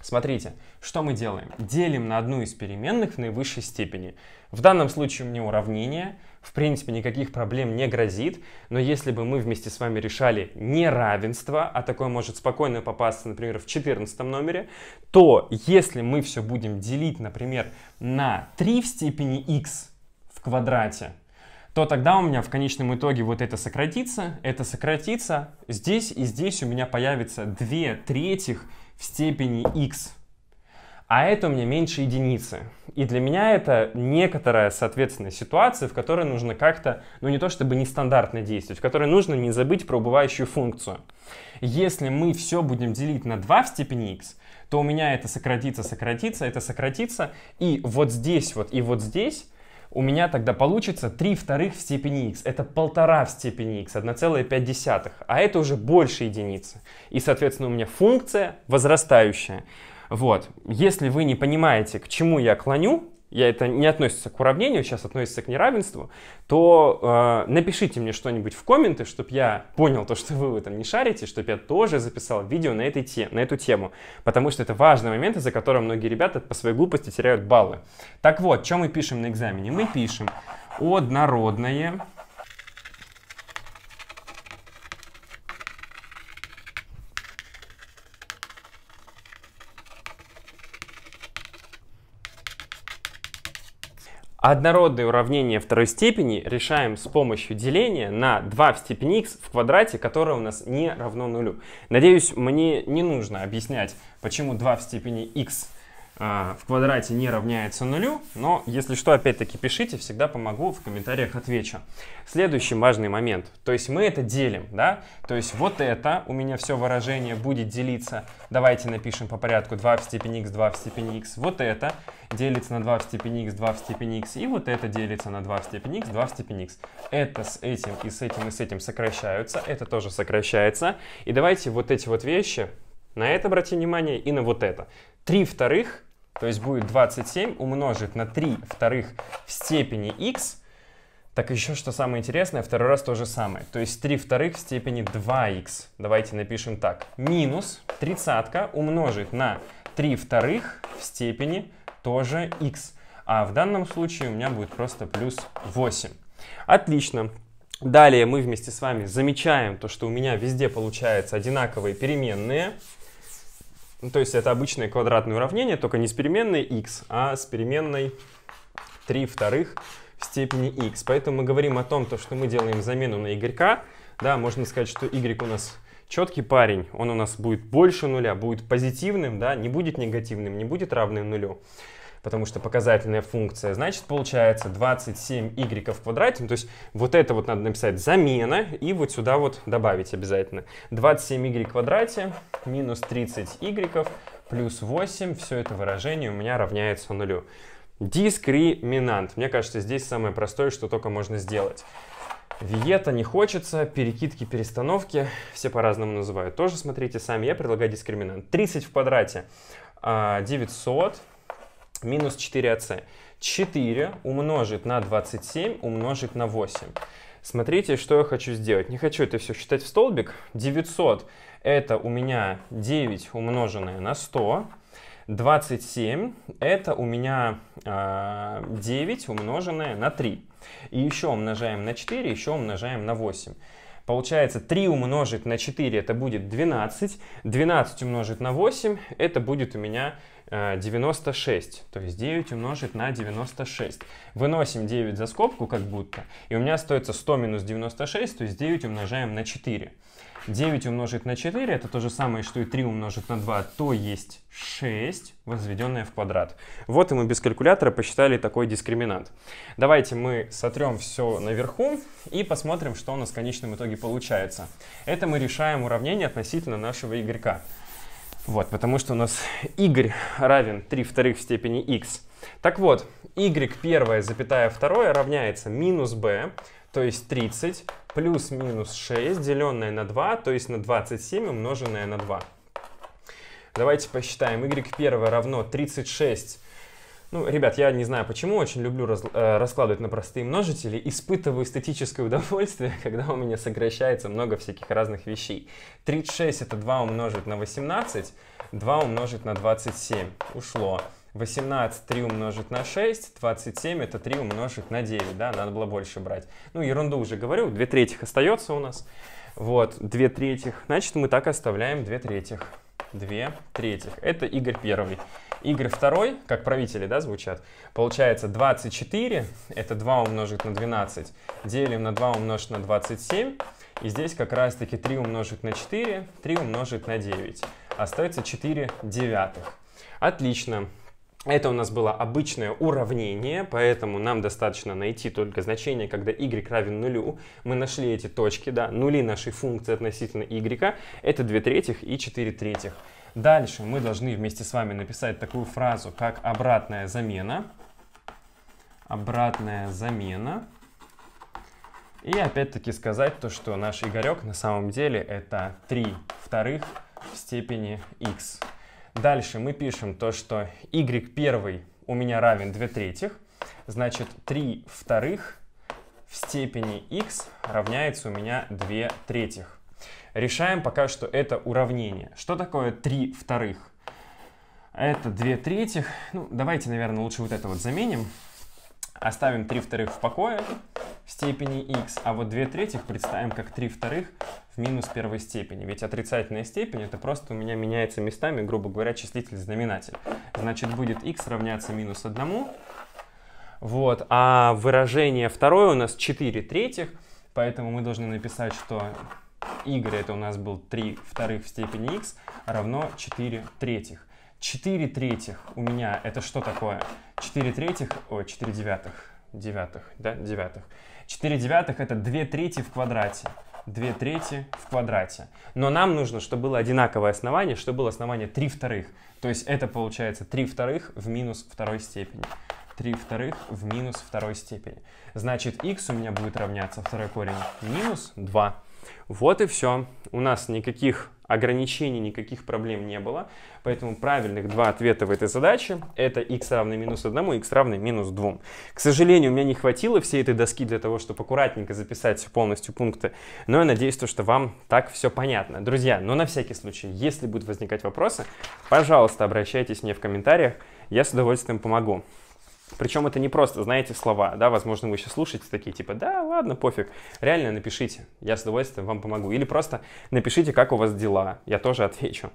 Смотрите, что мы делаем? Делим на одну из переменных в наивысшей степени. В данном случае у меня уравнение – в принципе никаких проблем не грозит, но если бы мы вместе с вами решали неравенство, а такое может спокойно попасться, например, в 14 номере, то если мы все будем делить, например, на 3 в степени x в квадрате, то тогда у меня в конечном итоге вот это сократится, это сократится, здесь и здесь у меня появится 2 третьих в степени x а это у меня меньше единицы. И для меня это некоторая, соответственно, ситуация, в которой нужно как-то, ну не то чтобы нестандартно действовать, в которой нужно не забыть про убывающую функцию. Если мы все будем делить на 2 в степени x, то у меня это сократится, сократится, это сократится, и вот здесь вот, и вот здесь у меня тогда получится 3 вторых в степени x. Это полтора в степени x, 1,5. А это уже больше единицы. И, соответственно, у меня функция возрастающая. Вот. Если вы не понимаете, к чему я клоню, я это не относится к уравнению, сейчас относится к неравенству, то э, напишите мне что-нибудь в комменты, чтобы я понял то, что вы в этом не шарите, чтобы я тоже записал видео на, этой те, на эту тему, потому что это важный момент, из-за которого многие ребята по своей глупости теряют баллы. Так вот, что мы пишем на экзамене? Мы пишем однородное Однородные уравнения второй степени решаем с помощью деления на 2 в степени x в квадрате, которое у нас не равно нулю. Надеюсь, мне не нужно объяснять, почему 2 в степени x а, в квадрате не равняется нулю, но если что, опять-таки пишите, всегда помогу, в комментариях отвечу. Следующий важный момент, то есть мы это делим, да, то есть вот это у меня все выражение будет делиться, давайте напишем по порядку 2 в степени x, 2 в степени x, вот это делится на 2 в степени x, 2 в степени x, и вот это делится на 2 в степени x, 2 в степени x. Это с этим и с этим и с этим сокращаются, это тоже сокращается, и давайте вот эти вот вещи на это обратим внимание и на вот это. 3 вторых, то есть будет 27 умножить на 3 вторых в степени x. Так еще, что самое интересное, второй раз то же самое. То есть 3 вторых в степени 2х. Давайте напишем так. Минус тридцатка умножить на 3 вторых в степени тоже x. А в данном случае у меня будет просто плюс 8. Отлично. Далее мы вместе с вами замечаем то, что у меня везде получаются одинаковые переменные. Ну, то есть это обычное квадратное уравнение, только не с переменной x, а с переменной 3 вторых в степени x. Поэтому мы говорим о том, то, что мы делаем замену на y. Да, можно сказать, что y у нас четкий парень, он у нас будет больше нуля, будет позитивным, да, не будет негативным, не будет равным нулю потому что показательная функция, значит, получается 27y в квадрате. Ну, то есть вот это вот надо написать замена и вот сюда вот добавить обязательно. 27y в квадрате минус 30y плюс 8, все это выражение у меня равняется нулю. Дискриминант. Мне кажется, здесь самое простое, что только можно сделать. Виета не хочется, перекидки, перестановки, все по-разному называют. Тоже смотрите сами, я предлагаю дискриминант. 30 в квадрате 900 а, минус 4ac. 4 умножить на 27 умножить на 8. Смотрите, что я хочу сделать. Не хочу это все считать в столбик. 900 это у меня 9 умноженное на 100. 27 это у меня э, а, 9 умноженное на 3. И еще умножаем на 4, еще умножаем на 8. Получается 3 умножить на 4 это будет 12. 12 умножить на 8 это будет у меня 96, э, то есть 9 умножить на 96. Выносим 9 за скобку как будто, и у меня остается 100 минус 96, то есть 9 умножаем на 4. 9 умножить на 4 это то же самое, что и 3 умножить на 2, то есть 6, возведенное в квадрат. Вот и мы без калькулятора посчитали такой дискриминант. Давайте мы сотрем все наверху и посмотрим, что у нас в конечном итоге получается. Это мы решаем уравнение относительно нашего y. Вот, потому что у нас y равен 3 вторых в степени x. Так вот, y первое, запятая второе равняется минус b, то есть 30, плюс минус 6, деленное на 2, то есть на 27 умноженное на 2. Давайте посчитаем. y первое равно 36 ну, ребят, я не знаю почему, очень люблю раз, э, раскладывать на простые множители, испытываю эстетическое удовольствие, когда у меня сокращается много всяких разных вещей. 36 это 2 умножить на 18, 2 умножить на 27, ушло. 18 3 умножить на 6, 27 это 3 умножить на 9, да, надо было больше брать. Ну, ерунду уже говорю, 2 третьих остается у нас. Вот, 2 третьих, значит, мы так оставляем 2 третьих две третьих. Это Игорь первый. Игорь второй, как правители, да, звучат, получается 24, это 2 умножить на 12, делим на 2 умножить на 27, и здесь как раз-таки 3 умножить на 4, 3 умножить на 9. Остается 4 девятых. Отлично. Это у нас было обычное уравнение, поэтому нам достаточно найти только значение, когда y равен нулю. Мы нашли эти точки, да, нули нашей функции относительно y. Это 2 третьих и 4 третьих. Дальше мы должны вместе с вами написать такую фразу, как обратная замена. Обратная замена. И опять-таки сказать то, что наш Игорек на самом деле это 3 вторых в степени x. Дальше мы пишем то, что y1 у меня равен 2 третьих, значит 3 вторых в степени x равняется у меня 2 третьих. Решаем пока что это уравнение. Что такое 3 вторых? Это 2 третьих. Ну, давайте, наверное, лучше вот это вот заменим. Оставим 3 вторых в покое в степени x, а вот 2 третьих представим как 3 вторых в минус первой степени. Ведь отрицательная степень это просто у меня меняется местами, грубо говоря, числитель и знаменатель. Значит, будет x равняться минус 1. Вот, а выражение второе у нас 4 третьих, поэтому мы должны написать, что y это у нас был 3 вторых в степени x равно 4 третьих. 4 третьих у меня это что такое? 4 третьих, ой, 4 девятых, девятых, да, девятых. 4 девятых это 2 трети в квадрате. 2 трети в квадрате. Но нам нужно, чтобы было одинаковое основание, чтобы было основание 3 вторых. То есть это получается 3 вторых в минус второй степени. 3 вторых в минус второй степени. Значит, x у меня будет равняться второй корень минус 2. Вот и все. У нас никаких ограничений никаких проблем не было. Поэтому правильных два ответа в этой задаче – это x равно минус 1, x равно минус 2. К сожалению, у меня не хватило всей этой доски для того, чтобы аккуратненько записать полностью пункты, но я надеюсь, то, что вам так все понятно. Друзья, но на всякий случай, если будут возникать вопросы, пожалуйста, обращайтесь мне в комментариях, я с удовольствием помогу. Причем это не просто, знаете, слова, да, возможно, вы еще слушаете такие, типа, да, ладно, пофиг, реально напишите, я с удовольствием вам помогу. Или просто напишите, как у вас дела, я тоже отвечу.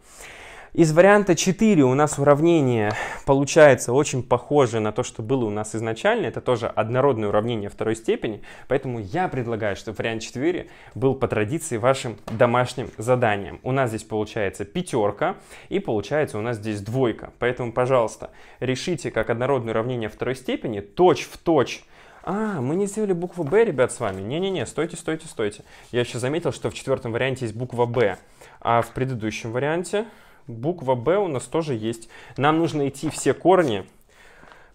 Из варианта 4 у нас уравнение получается очень похоже на то, что было у нас изначально. Это тоже однородное уравнение второй степени. Поэтому я предлагаю, чтобы вариант 4 был по традиции вашим домашним заданием. У нас здесь получается пятерка и получается у нас здесь двойка. Поэтому, пожалуйста, решите как однородное уравнение второй степени точь в точь а, мы не сделали букву «Б», ребят, с вами. Не-не-не, стойте, стойте, стойте. Я еще заметил, что в четвертом варианте есть буква «Б», а в предыдущем варианте Буква Б у нас тоже есть. Нам нужно идти все корни,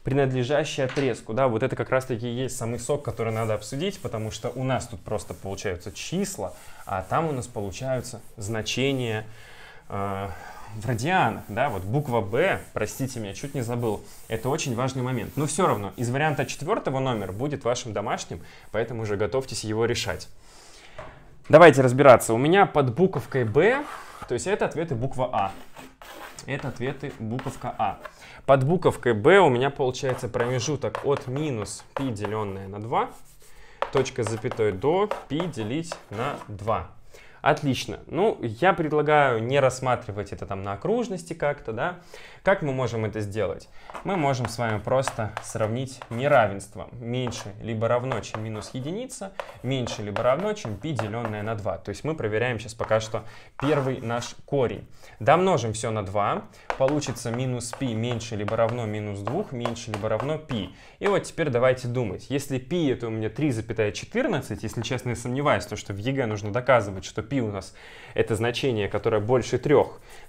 принадлежащие отрезку. Да, вот это как раз-таки есть самый сок, который надо обсудить, потому что у нас тут просто получаются числа, а там у нас получаются значения э, в радианах. Да, вот буква Б, простите меня, чуть не забыл, это очень важный момент. Но все равно, из варианта четвертого номер будет вашим домашним, поэтому уже готовьтесь его решать. Давайте разбираться. У меня под буковкой B то есть это ответы буква А. Это ответы буковка А. Под буковкой Б у меня получается промежуток от минус π деленное на 2, точка с запятой до π делить на 2. Отлично. Ну, я предлагаю не рассматривать это там на окружности как-то, да. Как мы можем это сделать? Мы можем с вами просто сравнить неравенство. Меньше либо равно, чем минус единица, меньше либо равно, чем π деленное на 2. То есть мы проверяем сейчас пока что первый наш корень. Домножим все на 2. Получится минус π меньше либо равно минус 2, меньше либо равно π. И вот теперь давайте думать. Если π это у меня 3,14, если честно, я сомневаюсь, то что в ЕГЭ нужно доказывать, что π у нас это значение, которое больше 3.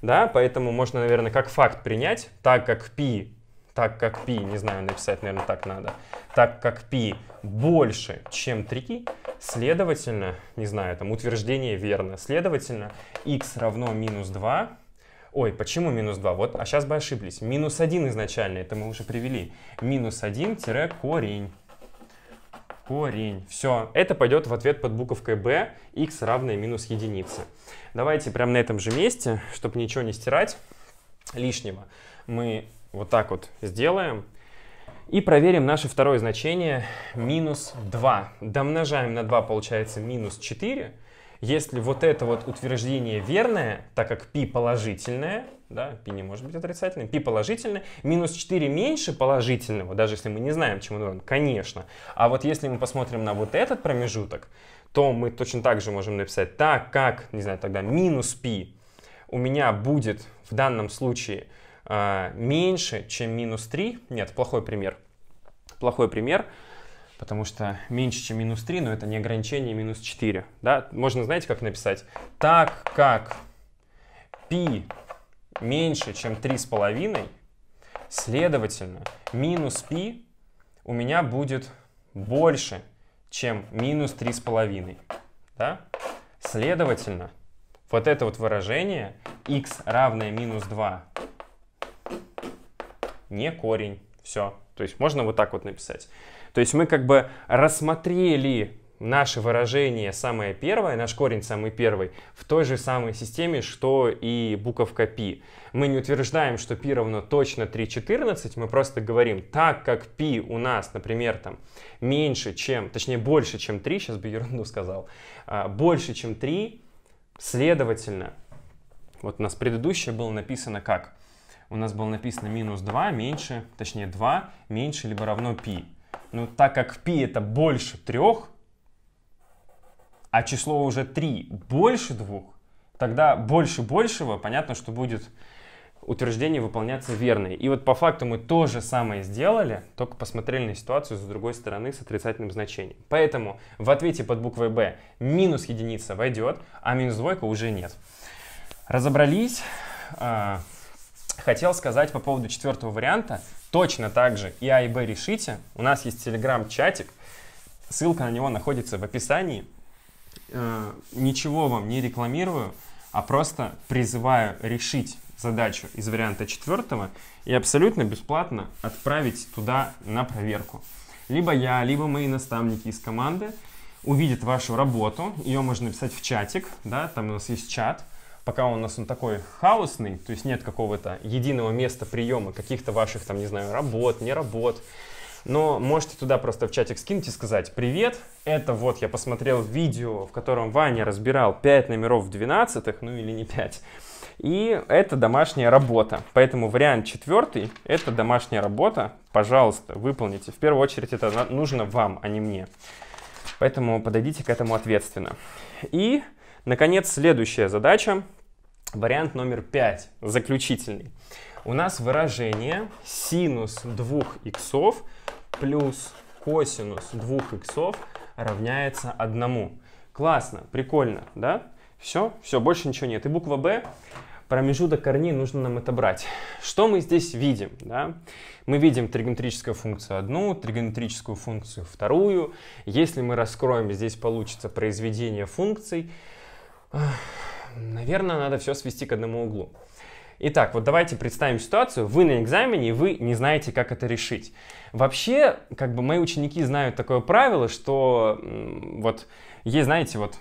Да? Поэтому можно, наверное, как факт принять понять, так как π, так как π, не знаю, написать, наверное, так надо, так как π больше, чем 3, следовательно, не знаю, там утверждение верно, следовательно, x равно минус 2, Ой, почему минус 2? Вот, а сейчас бы ошиблись. Минус 1 изначально, это мы уже привели. Минус 1 корень. Корень. Все, это пойдет в ответ под буковкой b, x равное минус единице. Давайте прямо на этом же месте, чтобы ничего не стирать лишнего. Мы вот так вот сделаем. И проверим наше второе значение минус 2. Домножаем на 2, получается минус 4. Если вот это вот утверждение верное, так как π положительное, да, π не может быть отрицательным, π положительное, минус 4 меньше положительного, даже если мы не знаем, чему он. конечно. А вот если мы посмотрим на вот этот промежуток, то мы точно так же можем написать так, как, не знаю, тогда минус π у меня будет в данном случае а, меньше, чем минус 3. Нет, плохой пример. Плохой пример, потому что меньше, чем минус 3, но это не ограничение минус 4. Да? Можно, знаете, как написать? Так как π меньше, чем 3,5, следовательно, минус π у меня будет больше, чем минус 3,5. Да? Следовательно, вот это вот выражение x равное минус 2 не корень. Все. То есть можно вот так вот написать. То есть мы как бы рассмотрели наше выражение самое первое, наш корень самый первый, в той же самой системе, что и буковка π. Мы не утверждаем, что π равно точно 3,14, мы просто говорим, так как π у нас, например, там меньше, чем, точнее больше, чем 3, сейчас бы ерунду сказал, а, больше, чем 3, Следовательно, вот у нас предыдущее было написано как? У нас было написано минус 2 меньше, точнее 2 меньше либо равно π. Но так как π это больше 3, а число уже 3 больше 2, тогда больше большего, понятно, что будет утверждение выполняться верно. И вот по факту мы то же самое сделали, только посмотрели на ситуацию с другой стороны с отрицательным значением. Поэтому в ответе под буквой «Б» минус единица войдет, а минус двойка уже нет. Разобрались. А, хотел сказать по поводу четвертого варианта. Точно так же и А, и Б решите. У нас есть телеграм-чатик. Ссылка на него находится в описании. А, ничего вам не рекламирую, а просто призываю решить задачу из варианта четвертого и абсолютно бесплатно отправить туда на проверку. Либо я, либо мои наставники из команды увидят вашу работу, ее можно написать в чатик, да, там у нас есть чат, пока он у нас он такой хаосный, то есть нет какого-то единого места приема каких-то ваших, там, не знаю, работ, не работ, но можете туда просто в чатик скинуть и сказать «Привет, это вот я посмотрел видео, в котором Ваня разбирал 5 номеров в 12 ну или не 5, и это домашняя работа. Поэтому вариант четвертый — это домашняя работа. Пожалуйста, выполните. В первую очередь это нужно вам, а не мне. Поэтому подойдите к этому ответственно. И, наконец, следующая задача. Вариант номер пять, заключительный. У нас выражение синус двух иксов плюс косинус двух иксов равняется одному. Классно, прикольно, да? Все, все, больше ничего нет. И буква «Б» промежуток корней нужно нам отобрать. Что мы здесь видим? Да? Мы видим тригонометрическую функцию одну, тригонометрическую функцию вторую. Если мы раскроем, здесь получится произведение функций. Наверное, надо все свести к одному углу. Итак, вот давайте представим ситуацию. Вы на экзамене, и вы не знаете, как это решить. Вообще, как бы мои ученики знают такое правило, что вот есть, знаете, вот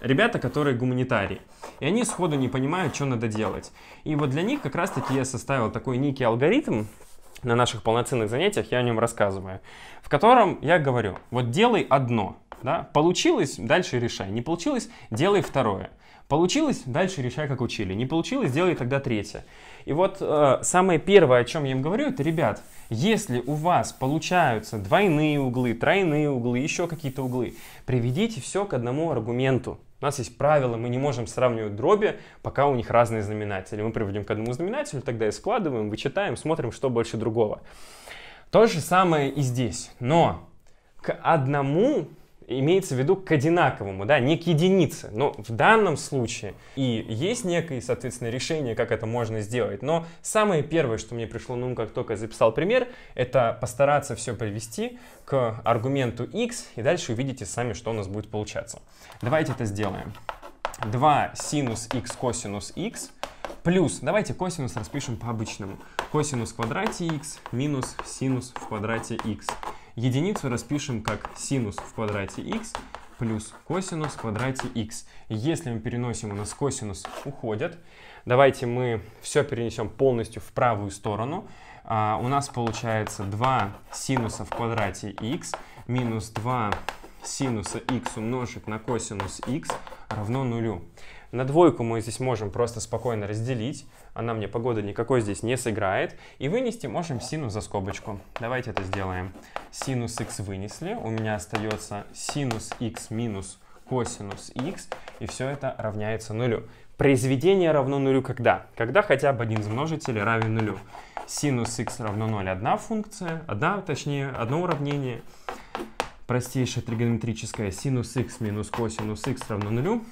ребята, которые гуманитарии и они сходу не понимают, что надо делать. И вот для них как раз-таки я составил такой некий алгоритм, на наших полноценных занятиях я о нем рассказываю, в котором я говорю, вот делай одно, да, получилось, дальше решай, не получилось, делай второе. Получилось, дальше решай, как учили. Не получилось, делай тогда третье. И вот э, самое первое, о чем я им говорю, это, ребят, если у вас получаются двойные углы, тройные углы, еще какие-то углы, приведите все к одному аргументу. У нас есть правила, мы не можем сравнивать дроби, пока у них разные знаменатели. Мы приводим к одному знаменателю, тогда и складываем, вычитаем, смотрим, что больше другого. То же самое и здесь, но к одному имеется в виду к одинаковому, да, не к единице. Но в данном случае и есть некое, соответственно, решение, как это можно сделать. Но самое первое, что мне пришло на ум, как только я записал пример, это постараться все привести к аргументу x, и дальше увидите сами, что у нас будет получаться. Давайте это сделаем. 2 синус x косинус x плюс, давайте косинус распишем по-обычному, косинус в квадрате x минус синус в квадрате x Единицу распишем как синус в квадрате x плюс косинус в квадрате x. Если мы переносим, у нас косинус уходят. Давайте мы все перенесем полностью в правую сторону. А, у нас получается 2 синуса в квадрате x минус 2 синуса x умножить на косинус x равно нулю. На двойку мы здесь можем просто спокойно разделить. Она мне погода никакой здесь не сыграет. И вынести можем синус за скобочку. Давайте это сделаем. Синус x вынесли. У меня остается синус x минус косинус x. И все это равняется нулю. Произведение равно нулю когда? Когда хотя бы один из множителей равен нулю. Синус x равно 0 одна функция, одна, точнее, одно уравнение. Простейшая тригонометрическая синус x минус косинус x равно нулю.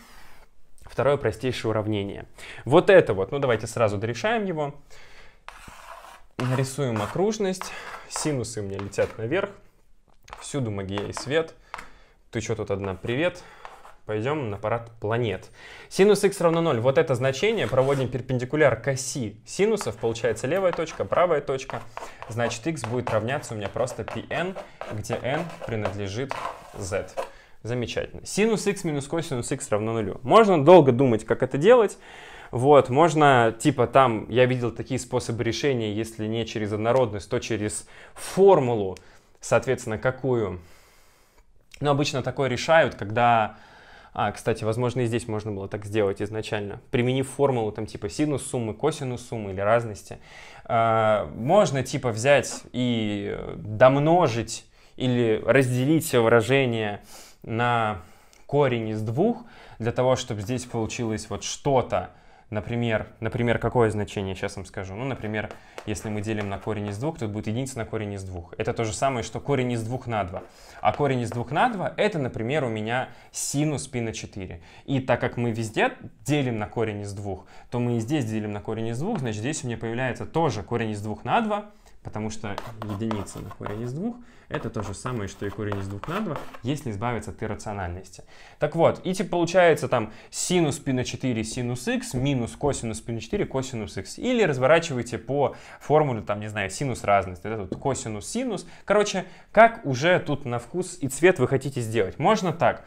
Второе простейшее уравнение. Вот это вот, ну давайте сразу дорешаем его. Нарисуем окружность. Синусы у меня летят наверх. Всюду магия и свет. Ты что тут одна? Привет. Пойдем на парад планет. Синус x равно 0. Вот это значение. Проводим перпендикуляр к оси синусов. Получается левая точка, правая точка. Значит, x будет равняться у меня просто pn, где n принадлежит z. Замечательно. Синус x минус косинус x равно нулю. Можно долго думать, как это делать. Вот, можно, типа, там, я видел такие способы решения, если не через однородность, то через формулу, соответственно, какую. Но обычно такое решают, когда... А, кстати, возможно, и здесь можно было так сделать изначально, применив формулу, там, типа, синус суммы, косинус суммы или разности. А, можно, типа, взять и домножить или разделить все выражение на корень из двух, для того, чтобы здесь получилось вот что-то, например, например, какое значение, сейчас вам скажу. Ну, например, если мы делим на корень из двух, то будет единица на корень из двух. Это то же самое, что корень из двух на 2. А корень из двух на 2 это, например, у меня синус π на 4. И так как мы везде делим на корень из двух, то мы и здесь делим на корень из двух, значит, здесь у меня появляется тоже корень из двух на 2, Потому что единица на корень из двух – это то же самое, что и корень из двух на 2, если избавиться от иррациональности. Так вот, и типа получается там синус π на 4 синус x минус косинус π на 4 косинус x. Или разворачивайте по формуле, там, не знаю, синус разности, это вот косинус синус. Короче, как уже тут на вкус и цвет вы хотите сделать. Можно так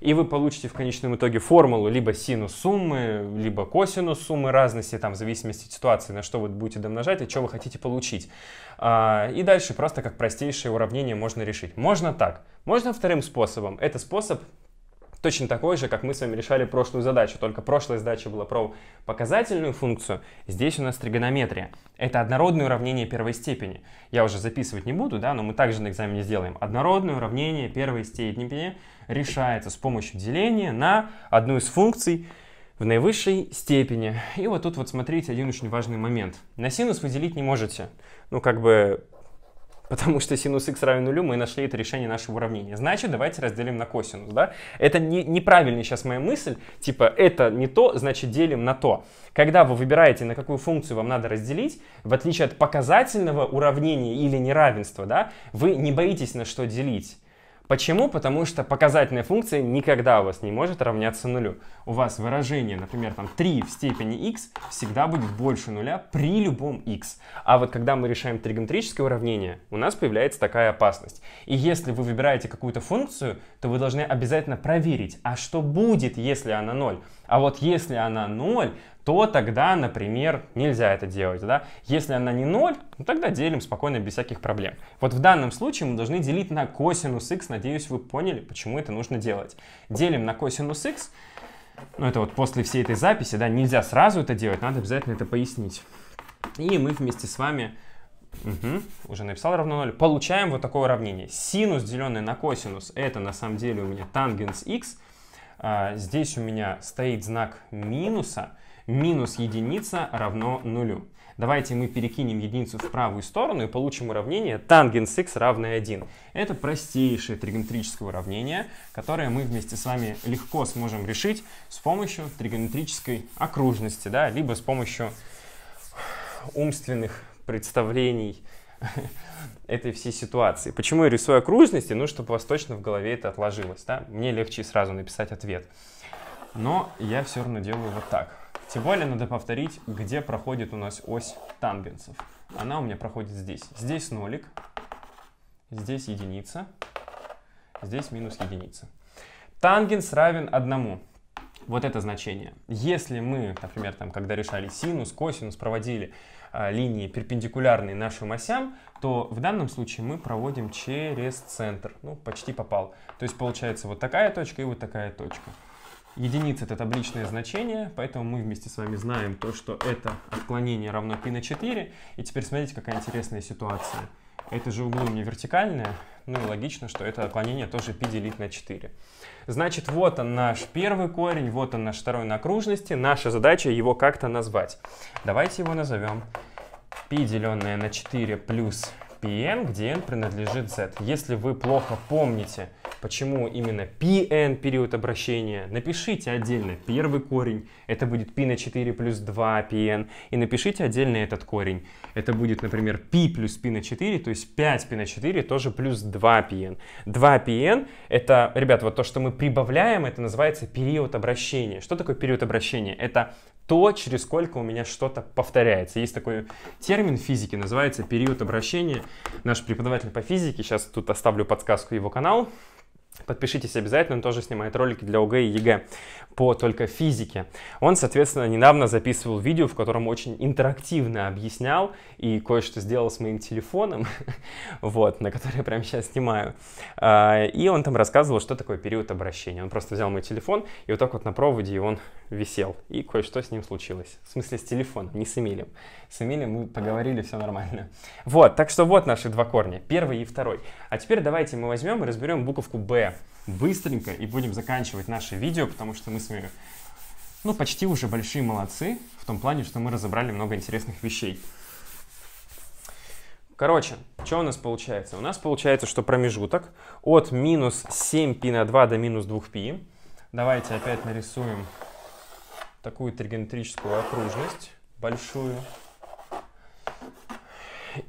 и вы получите в конечном итоге формулу либо синус суммы, либо косинус суммы разности, там, в зависимости от ситуации, на что вы будете домножать и что вы хотите получить. А, и дальше просто как простейшее уравнение можно решить. Можно так, можно вторым способом. Это способ точно такой же, как мы с вами решали прошлую задачу, только прошлая задача была про показательную функцию, здесь у нас тригонометрия. Это однородное уравнение первой степени. Я уже записывать не буду, да, но мы также на экзамене сделаем. Однородное уравнение первой степени решается с помощью деления на одну из функций в наивысшей степени. И вот тут вот смотрите один очень важный момент. На синус вы делить не можете. Ну, как бы, потому что синус x равен нулю, мы нашли это решение нашего уравнения. Значит, давайте разделим на косинус, да? Это не, неправильная сейчас моя мысль, типа, это не то, значит, делим на то. Когда вы выбираете, на какую функцию вам надо разделить, в отличие от показательного уравнения или неравенства, да, вы не боитесь на что делить Почему? Потому что показательная функция никогда у вас не может равняться нулю. У вас выражение, например, там 3 в степени x всегда будет больше нуля при любом x. А вот когда мы решаем тригонометрическое уравнение, у нас появляется такая опасность. И если вы выбираете какую-то функцию, то вы должны обязательно проверить, а что будет, если она 0? А вот если она 0, то тогда, например, нельзя это делать. Да? Если она не 0, ну, тогда делим спокойно, без всяких проблем. Вот в данном случае мы должны делить на косинус x. Надеюсь, вы поняли, почему это нужно делать. Делим на косинус x. Ну, это вот после всей этой записи, да, нельзя сразу это делать, надо обязательно это пояснить. И мы вместе с вами угу, уже написал равно 0. Получаем вот такое уравнение. Синус, деленный на косинус, это на самом деле у меня тангенс x а, здесь у меня стоит знак минуса, минус единица равно нулю. Давайте мы перекинем единицу в правую сторону и получим уравнение тангенс x равное 1. Это простейшее тригонометрическое уравнение, которое мы вместе с вами легко сможем решить с помощью тригонометрической окружности, да, либо с помощью умственных представлений этой всей ситуации. Почему я рисую окружности? Ну, чтобы у вас точно в голове это отложилось. Да? Мне легче сразу написать ответ. Но я все равно делаю вот так. Тем более надо повторить, где проходит у нас ось тангенсов. Она у меня проходит здесь. Здесь нолик, здесь единица, здесь минус единица. Тангенс равен одному вот это значение. Если мы, например, там, когда решали синус, косинус, проводили э, линии перпендикулярные нашим осям, то в данном случае мы проводим через центр. Ну, почти попал. То есть получается вот такая точка и вот такая точка. Единица это табличное значение, поэтому мы вместе с вами знаем то, что это отклонение равно π на 4. И теперь смотрите, какая интересная ситуация. Это же углы у меня вертикальные, ну и логично, что это отклонение тоже π делить на 4. Значит, вот он наш первый корень, вот он наш второй на окружности. Наша задача его как-то назвать. Давайте его назовем π деленное на 4 плюс pn, где n принадлежит z. Если вы плохо помните, почему именно pn период обращения, напишите отдельно первый корень, это будет p на 4 плюс 2 pn, и напишите отдельно этот корень. Это будет, например, p плюс p на 4, то есть 5 p на 4 тоже плюс 2 pn. 2 pn это, ребят, вот то, что мы прибавляем, это называется период обращения. Что такое период обращения? Это то, через сколько у меня что-то повторяется. Есть такой термин в физике, называется период обращения. Наш преподаватель по физике, сейчас тут оставлю подсказку его канал, Подпишитесь обязательно, он тоже снимает ролики для ОГЭ и ЕГЭ по только физике. Он, соответственно, недавно записывал видео, в котором очень интерактивно объяснял и кое-что сделал с моим телефоном, вот, на который я прямо сейчас снимаю. А, и он там рассказывал, что такое период обращения. Он просто взял мой телефон и вот так вот на проводе он висел. И кое-что с ним случилось. В смысле с телефоном, не с Эмилем. С Эмилем мы поговорили, все нормально. Вот, так что вот наши два корня. Первый и второй. А теперь давайте мы возьмем и разберем буковку «Б» быстренько и будем заканчивать наше видео, потому что мы с вами ну, почти уже большие молодцы, в том плане, что мы разобрали много интересных вещей. Короче, что у нас получается? У нас получается, что промежуток от минус 7π на 2 до минус 2π. Давайте опять нарисуем такую тригонометрическую окружность большую.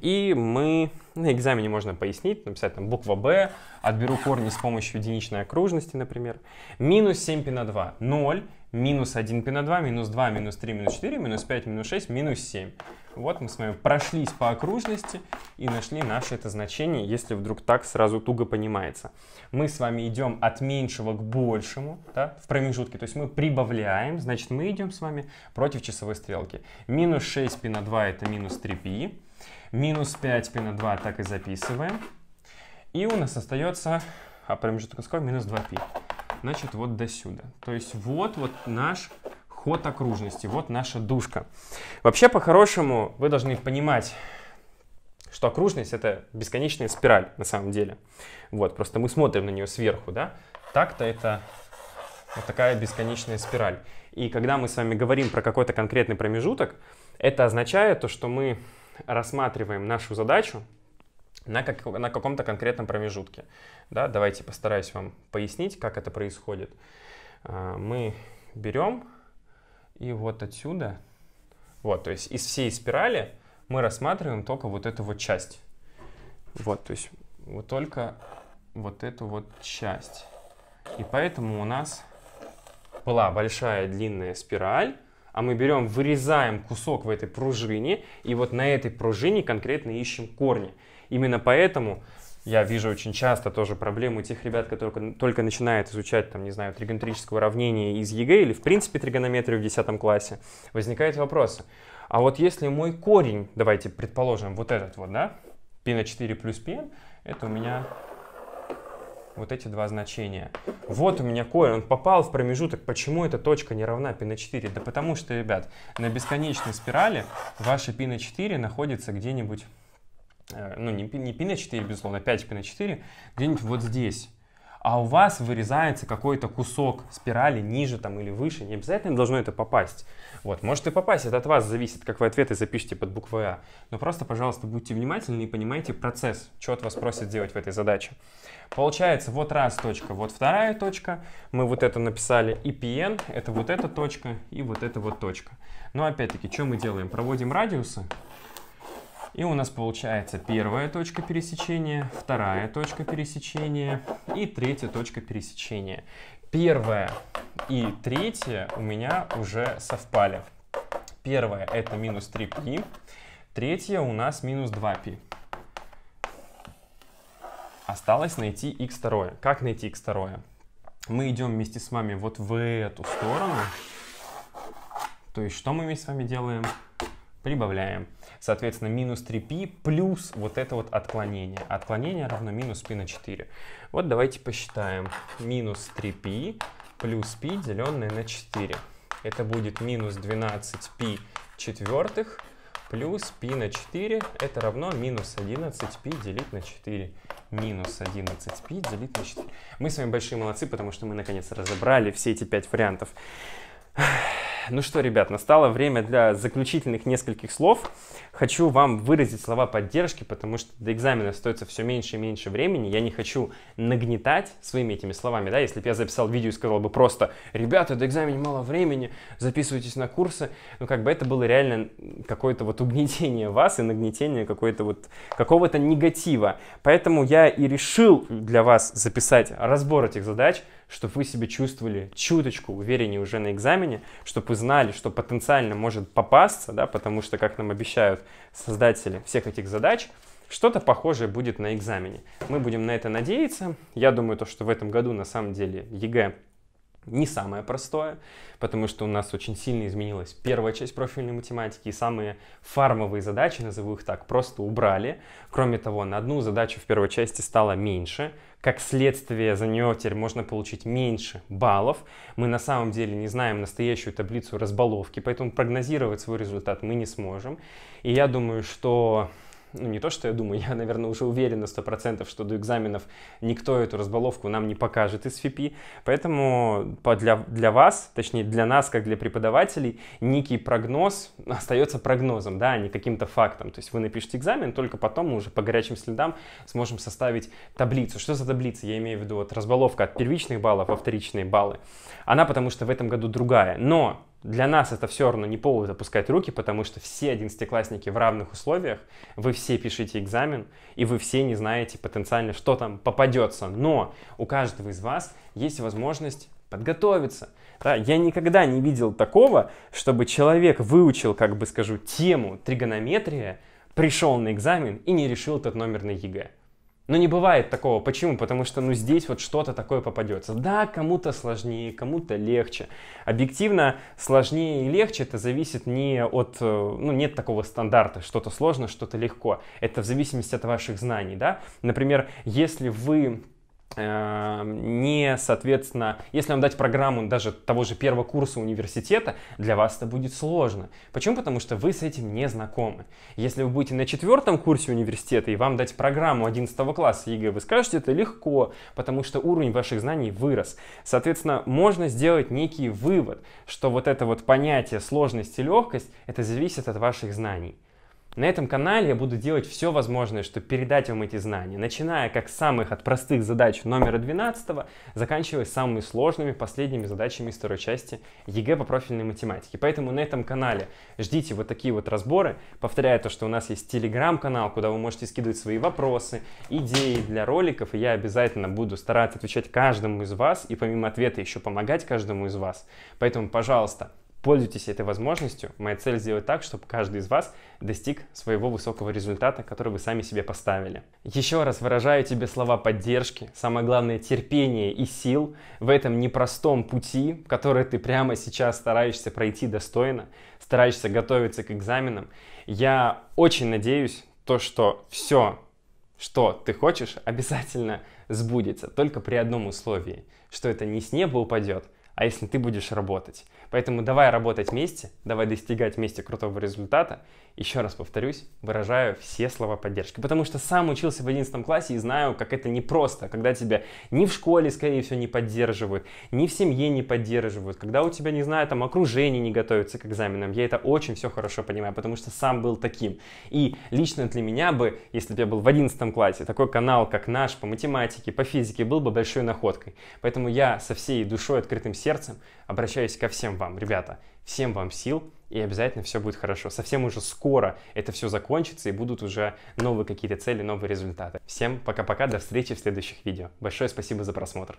И мы на экзамене можно пояснить, написать там буква «Б», отберу корни с помощью единичной окружности, например. Минус 7 пи на 2 – 0, минус 1 пи на 2, минус 2, минус 3, минус 4, минус 5, минус 6, минус 7. Вот мы с вами прошлись по окружности и нашли наше это значение, если вдруг так сразу туго понимается. Мы с вами идем от меньшего к большему да, в промежутке, то есть мы прибавляем, значит мы идем с вами против часовой стрелки. Минус 6 пи на 2 это минус 3 пи Минус 5 пи на 2 так и записываем. И у нас остается а промежуток осков минус 2π. Значит, вот до сюда. То есть вот, вот наш ход окружности, вот наша душка. Вообще, по-хорошему, вы должны понимать, что окружность — это бесконечная спираль на самом деле. Вот, просто мы смотрим на нее сверху, да? Так-то это вот такая бесконечная спираль. И когда мы с вами говорим про какой-то конкретный промежуток, это означает то, что мы рассматриваем нашу задачу на, как, на каком-то конкретном промежутке. Да, давайте постараюсь вам пояснить, как это происходит. А, мы берем и вот отсюда, вот, то есть из всей спирали мы рассматриваем только вот эту вот часть. Вот, то есть вот только вот эту вот часть. И поэтому у нас была большая длинная спираль, а мы берем, вырезаем кусок в этой пружине, и вот на этой пружине конкретно ищем корни. Именно поэтому я вижу очень часто тоже проблему у тех ребят, которые только, только начинают изучать, там, не знаю, тригонометрическое уравнение из ЕГЭ или, в принципе, тригонометрию в 10 классе, возникают вопросы. А вот если мой корень, давайте предположим, вот этот вот, да, π на 4 плюс π, это у меня вот эти два значения. Вот у меня coin, он попал в промежуток. Почему эта точка не равна π на 4? Да потому что, ребят, на бесконечной спирали ваша π на 4 находится где-нибудь, э, ну не π, не π на 4, безусловно, 5π а на 4, где-нибудь вот здесь а у вас вырезается какой-то кусок спирали ниже там или выше, не обязательно должно это попасть. Вот, может и попасть, это от вас зависит, как вы ответы запишите под буквой А. Но просто, пожалуйста, будьте внимательны и понимайте процесс, что от вас просят делать в этой задаче. Получается, вот раз точка, вот вторая точка, мы вот это написали EPN, это вот эта точка и вот эта вот точка. Но опять-таки, что мы делаем? Проводим радиусы, и у нас получается первая точка пересечения, вторая точка пересечения и третья точка пересечения. Первая и третья у меня уже совпали. Первая это минус 3 пи, третья у нас минус 2 пи. Осталось найти х второе. Как найти х второе? Мы идем вместе с вами вот в эту сторону. То есть что мы вместе с вами делаем? Прибавляем. Соответственно, минус 3π плюс вот это вот отклонение. Отклонение равно минус π на 4. Вот давайте посчитаем. Минус 3π плюс π, деленное на 4. Это будет минус 12π четвертых плюс π на 4 это равно минус 11π делить на 4. Минус 11π делить на 4. Мы с вами большие молодцы, потому что мы наконец разобрали все эти пять вариантов. Ну что, ребят, настало время для заключительных нескольких слов. Хочу вам выразить слова поддержки, потому что до экзамена остается все меньше и меньше времени. Я не хочу нагнетать своими этими словами. Да? Если бы я записал видео и сказал бы просто «Ребята, до экзамена мало времени, записывайтесь на курсы», ну как бы это было реально какое-то вот угнетение вас и нагнетение какой-то вот какого-то негатива. Поэтому я и решил для вас записать разбор этих задач, чтобы вы себя чувствовали чуточку увереннее уже на экзамене, чтобы вы знали, что потенциально может попасться, да, потому что, как нам обещают создатели всех этих задач, что-то похожее будет на экзамене. Мы будем на это надеяться. Я думаю, то, что в этом году на самом деле ЕГЭ не самое простое, потому что у нас очень сильно изменилась первая часть профильной математики, и самые фармовые задачи, назову их так, просто убрали. Кроме того, на одну задачу в первой части стало меньше, как следствие, за нее теперь можно получить меньше баллов. Мы на самом деле не знаем настоящую таблицу разбаловки, поэтому прогнозировать свой результат мы не сможем. И я думаю, что ну не то, что я думаю, я, наверное, уже уверен на 100%, что до экзаменов никто эту разболовку нам не покажет из ФИПИ, поэтому для, для вас, точнее для нас, как для преподавателей, некий прогноз остается прогнозом, да, а не каким-то фактом. То есть вы напишете экзамен, только потом мы уже по горячим следам сможем составить таблицу. Что за таблица? Я имею в виду вот разболовка от первичных баллов во вторичные баллы. Она потому что в этом году другая. Но для нас это все равно не повод запускать руки, потому что все одиннадцатиклассники в равных условиях, вы все пишите экзамен, и вы все не знаете потенциально, что там попадется. Но у каждого из вас есть возможность подготовиться. Да, я никогда не видел такого, чтобы человек выучил, как бы скажу, тему тригонометрия, пришел на экзамен и не решил этот номер на ЕГЭ. Но ну, не бывает такого. Почему? Потому что ну здесь вот что-то такое попадется. Да, кому-то сложнее, кому-то легче. Объективно сложнее и легче это зависит не от, э, ну нет такого стандарта, что-то сложно, что-то легко. Это в зависимости от ваших знаний, да. Например, если вы Эм, не, соответственно, если вам дать программу даже того же первого курса университета, для вас это будет сложно. Почему? Потому что вы с этим не знакомы. Если вы будете на четвертом курсе университета и вам дать программу 11 класса ЕГЭ, вы скажете, это легко, потому что уровень ваших знаний вырос. Соответственно, можно сделать некий вывод, что вот это вот понятие сложность и легкость, это зависит от ваших знаний. На этом канале я буду делать все возможное, чтобы передать вам эти знания, начиная как с самых от простых задач номера 12, заканчивая самыми сложными последними задачами из второй части ЕГЭ по профильной математике. Поэтому на этом канале ждите вот такие вот разборы. Повторяю то, что у нас есть телеграм-канал, куда вы можете скидывать свои вопросы, идеи для роликов, и я обязательно буду стараться отвечать каждому из вас и помимо ответа еще помогать каждому из вас. Поэтому, пожалуйста, Пользуйтесь этой возможностью. Моя цель сделать так, чтобы каждый из вас достиг своего высокого результата, который вы сами себе поставили. Еще раз выражаю тебе слова поддержки, самое главное терпение и сил в этом непростом пути, который ты прямо сейчас стараешься пройти достойно, стараешься готовиться к экзаменам. Я очень надеюсь, то, что все, что ты хочешь, обязательно сбудется, только при одном условии, что это не с неба упадет, а если ты будешь работать. Поэтому давай работать вместе, давай достигать вместе крутого результата еще раз повторюсь, выражаю все слова поддержки, потому что сам учился в 11 классе и знаю, как это непросто, когда тебя ни в школе, скорее всего, не поддерживают, ни в семье не поддерживают, когда у тебя, не знаю, там окружение не готовится к экзаменам. Я это очень все хорошо понимаю, потому что сам был таким. И лично для меня бы, если бы я был в 11 классе, такой канал, как наш, по математике, по физике, был бы большой находкой. Поэтому я со всей душой, открытым сердцем обращаюсь ко всем вам, ребята. Всем вам сил и обязательно все будет хорошо. Совсем уже скоро это все закончится и будут уже новые какие-то цели, новые результаты. Всем пока-пока, до встречи в следующих видео. Большое спасибо за просмотр.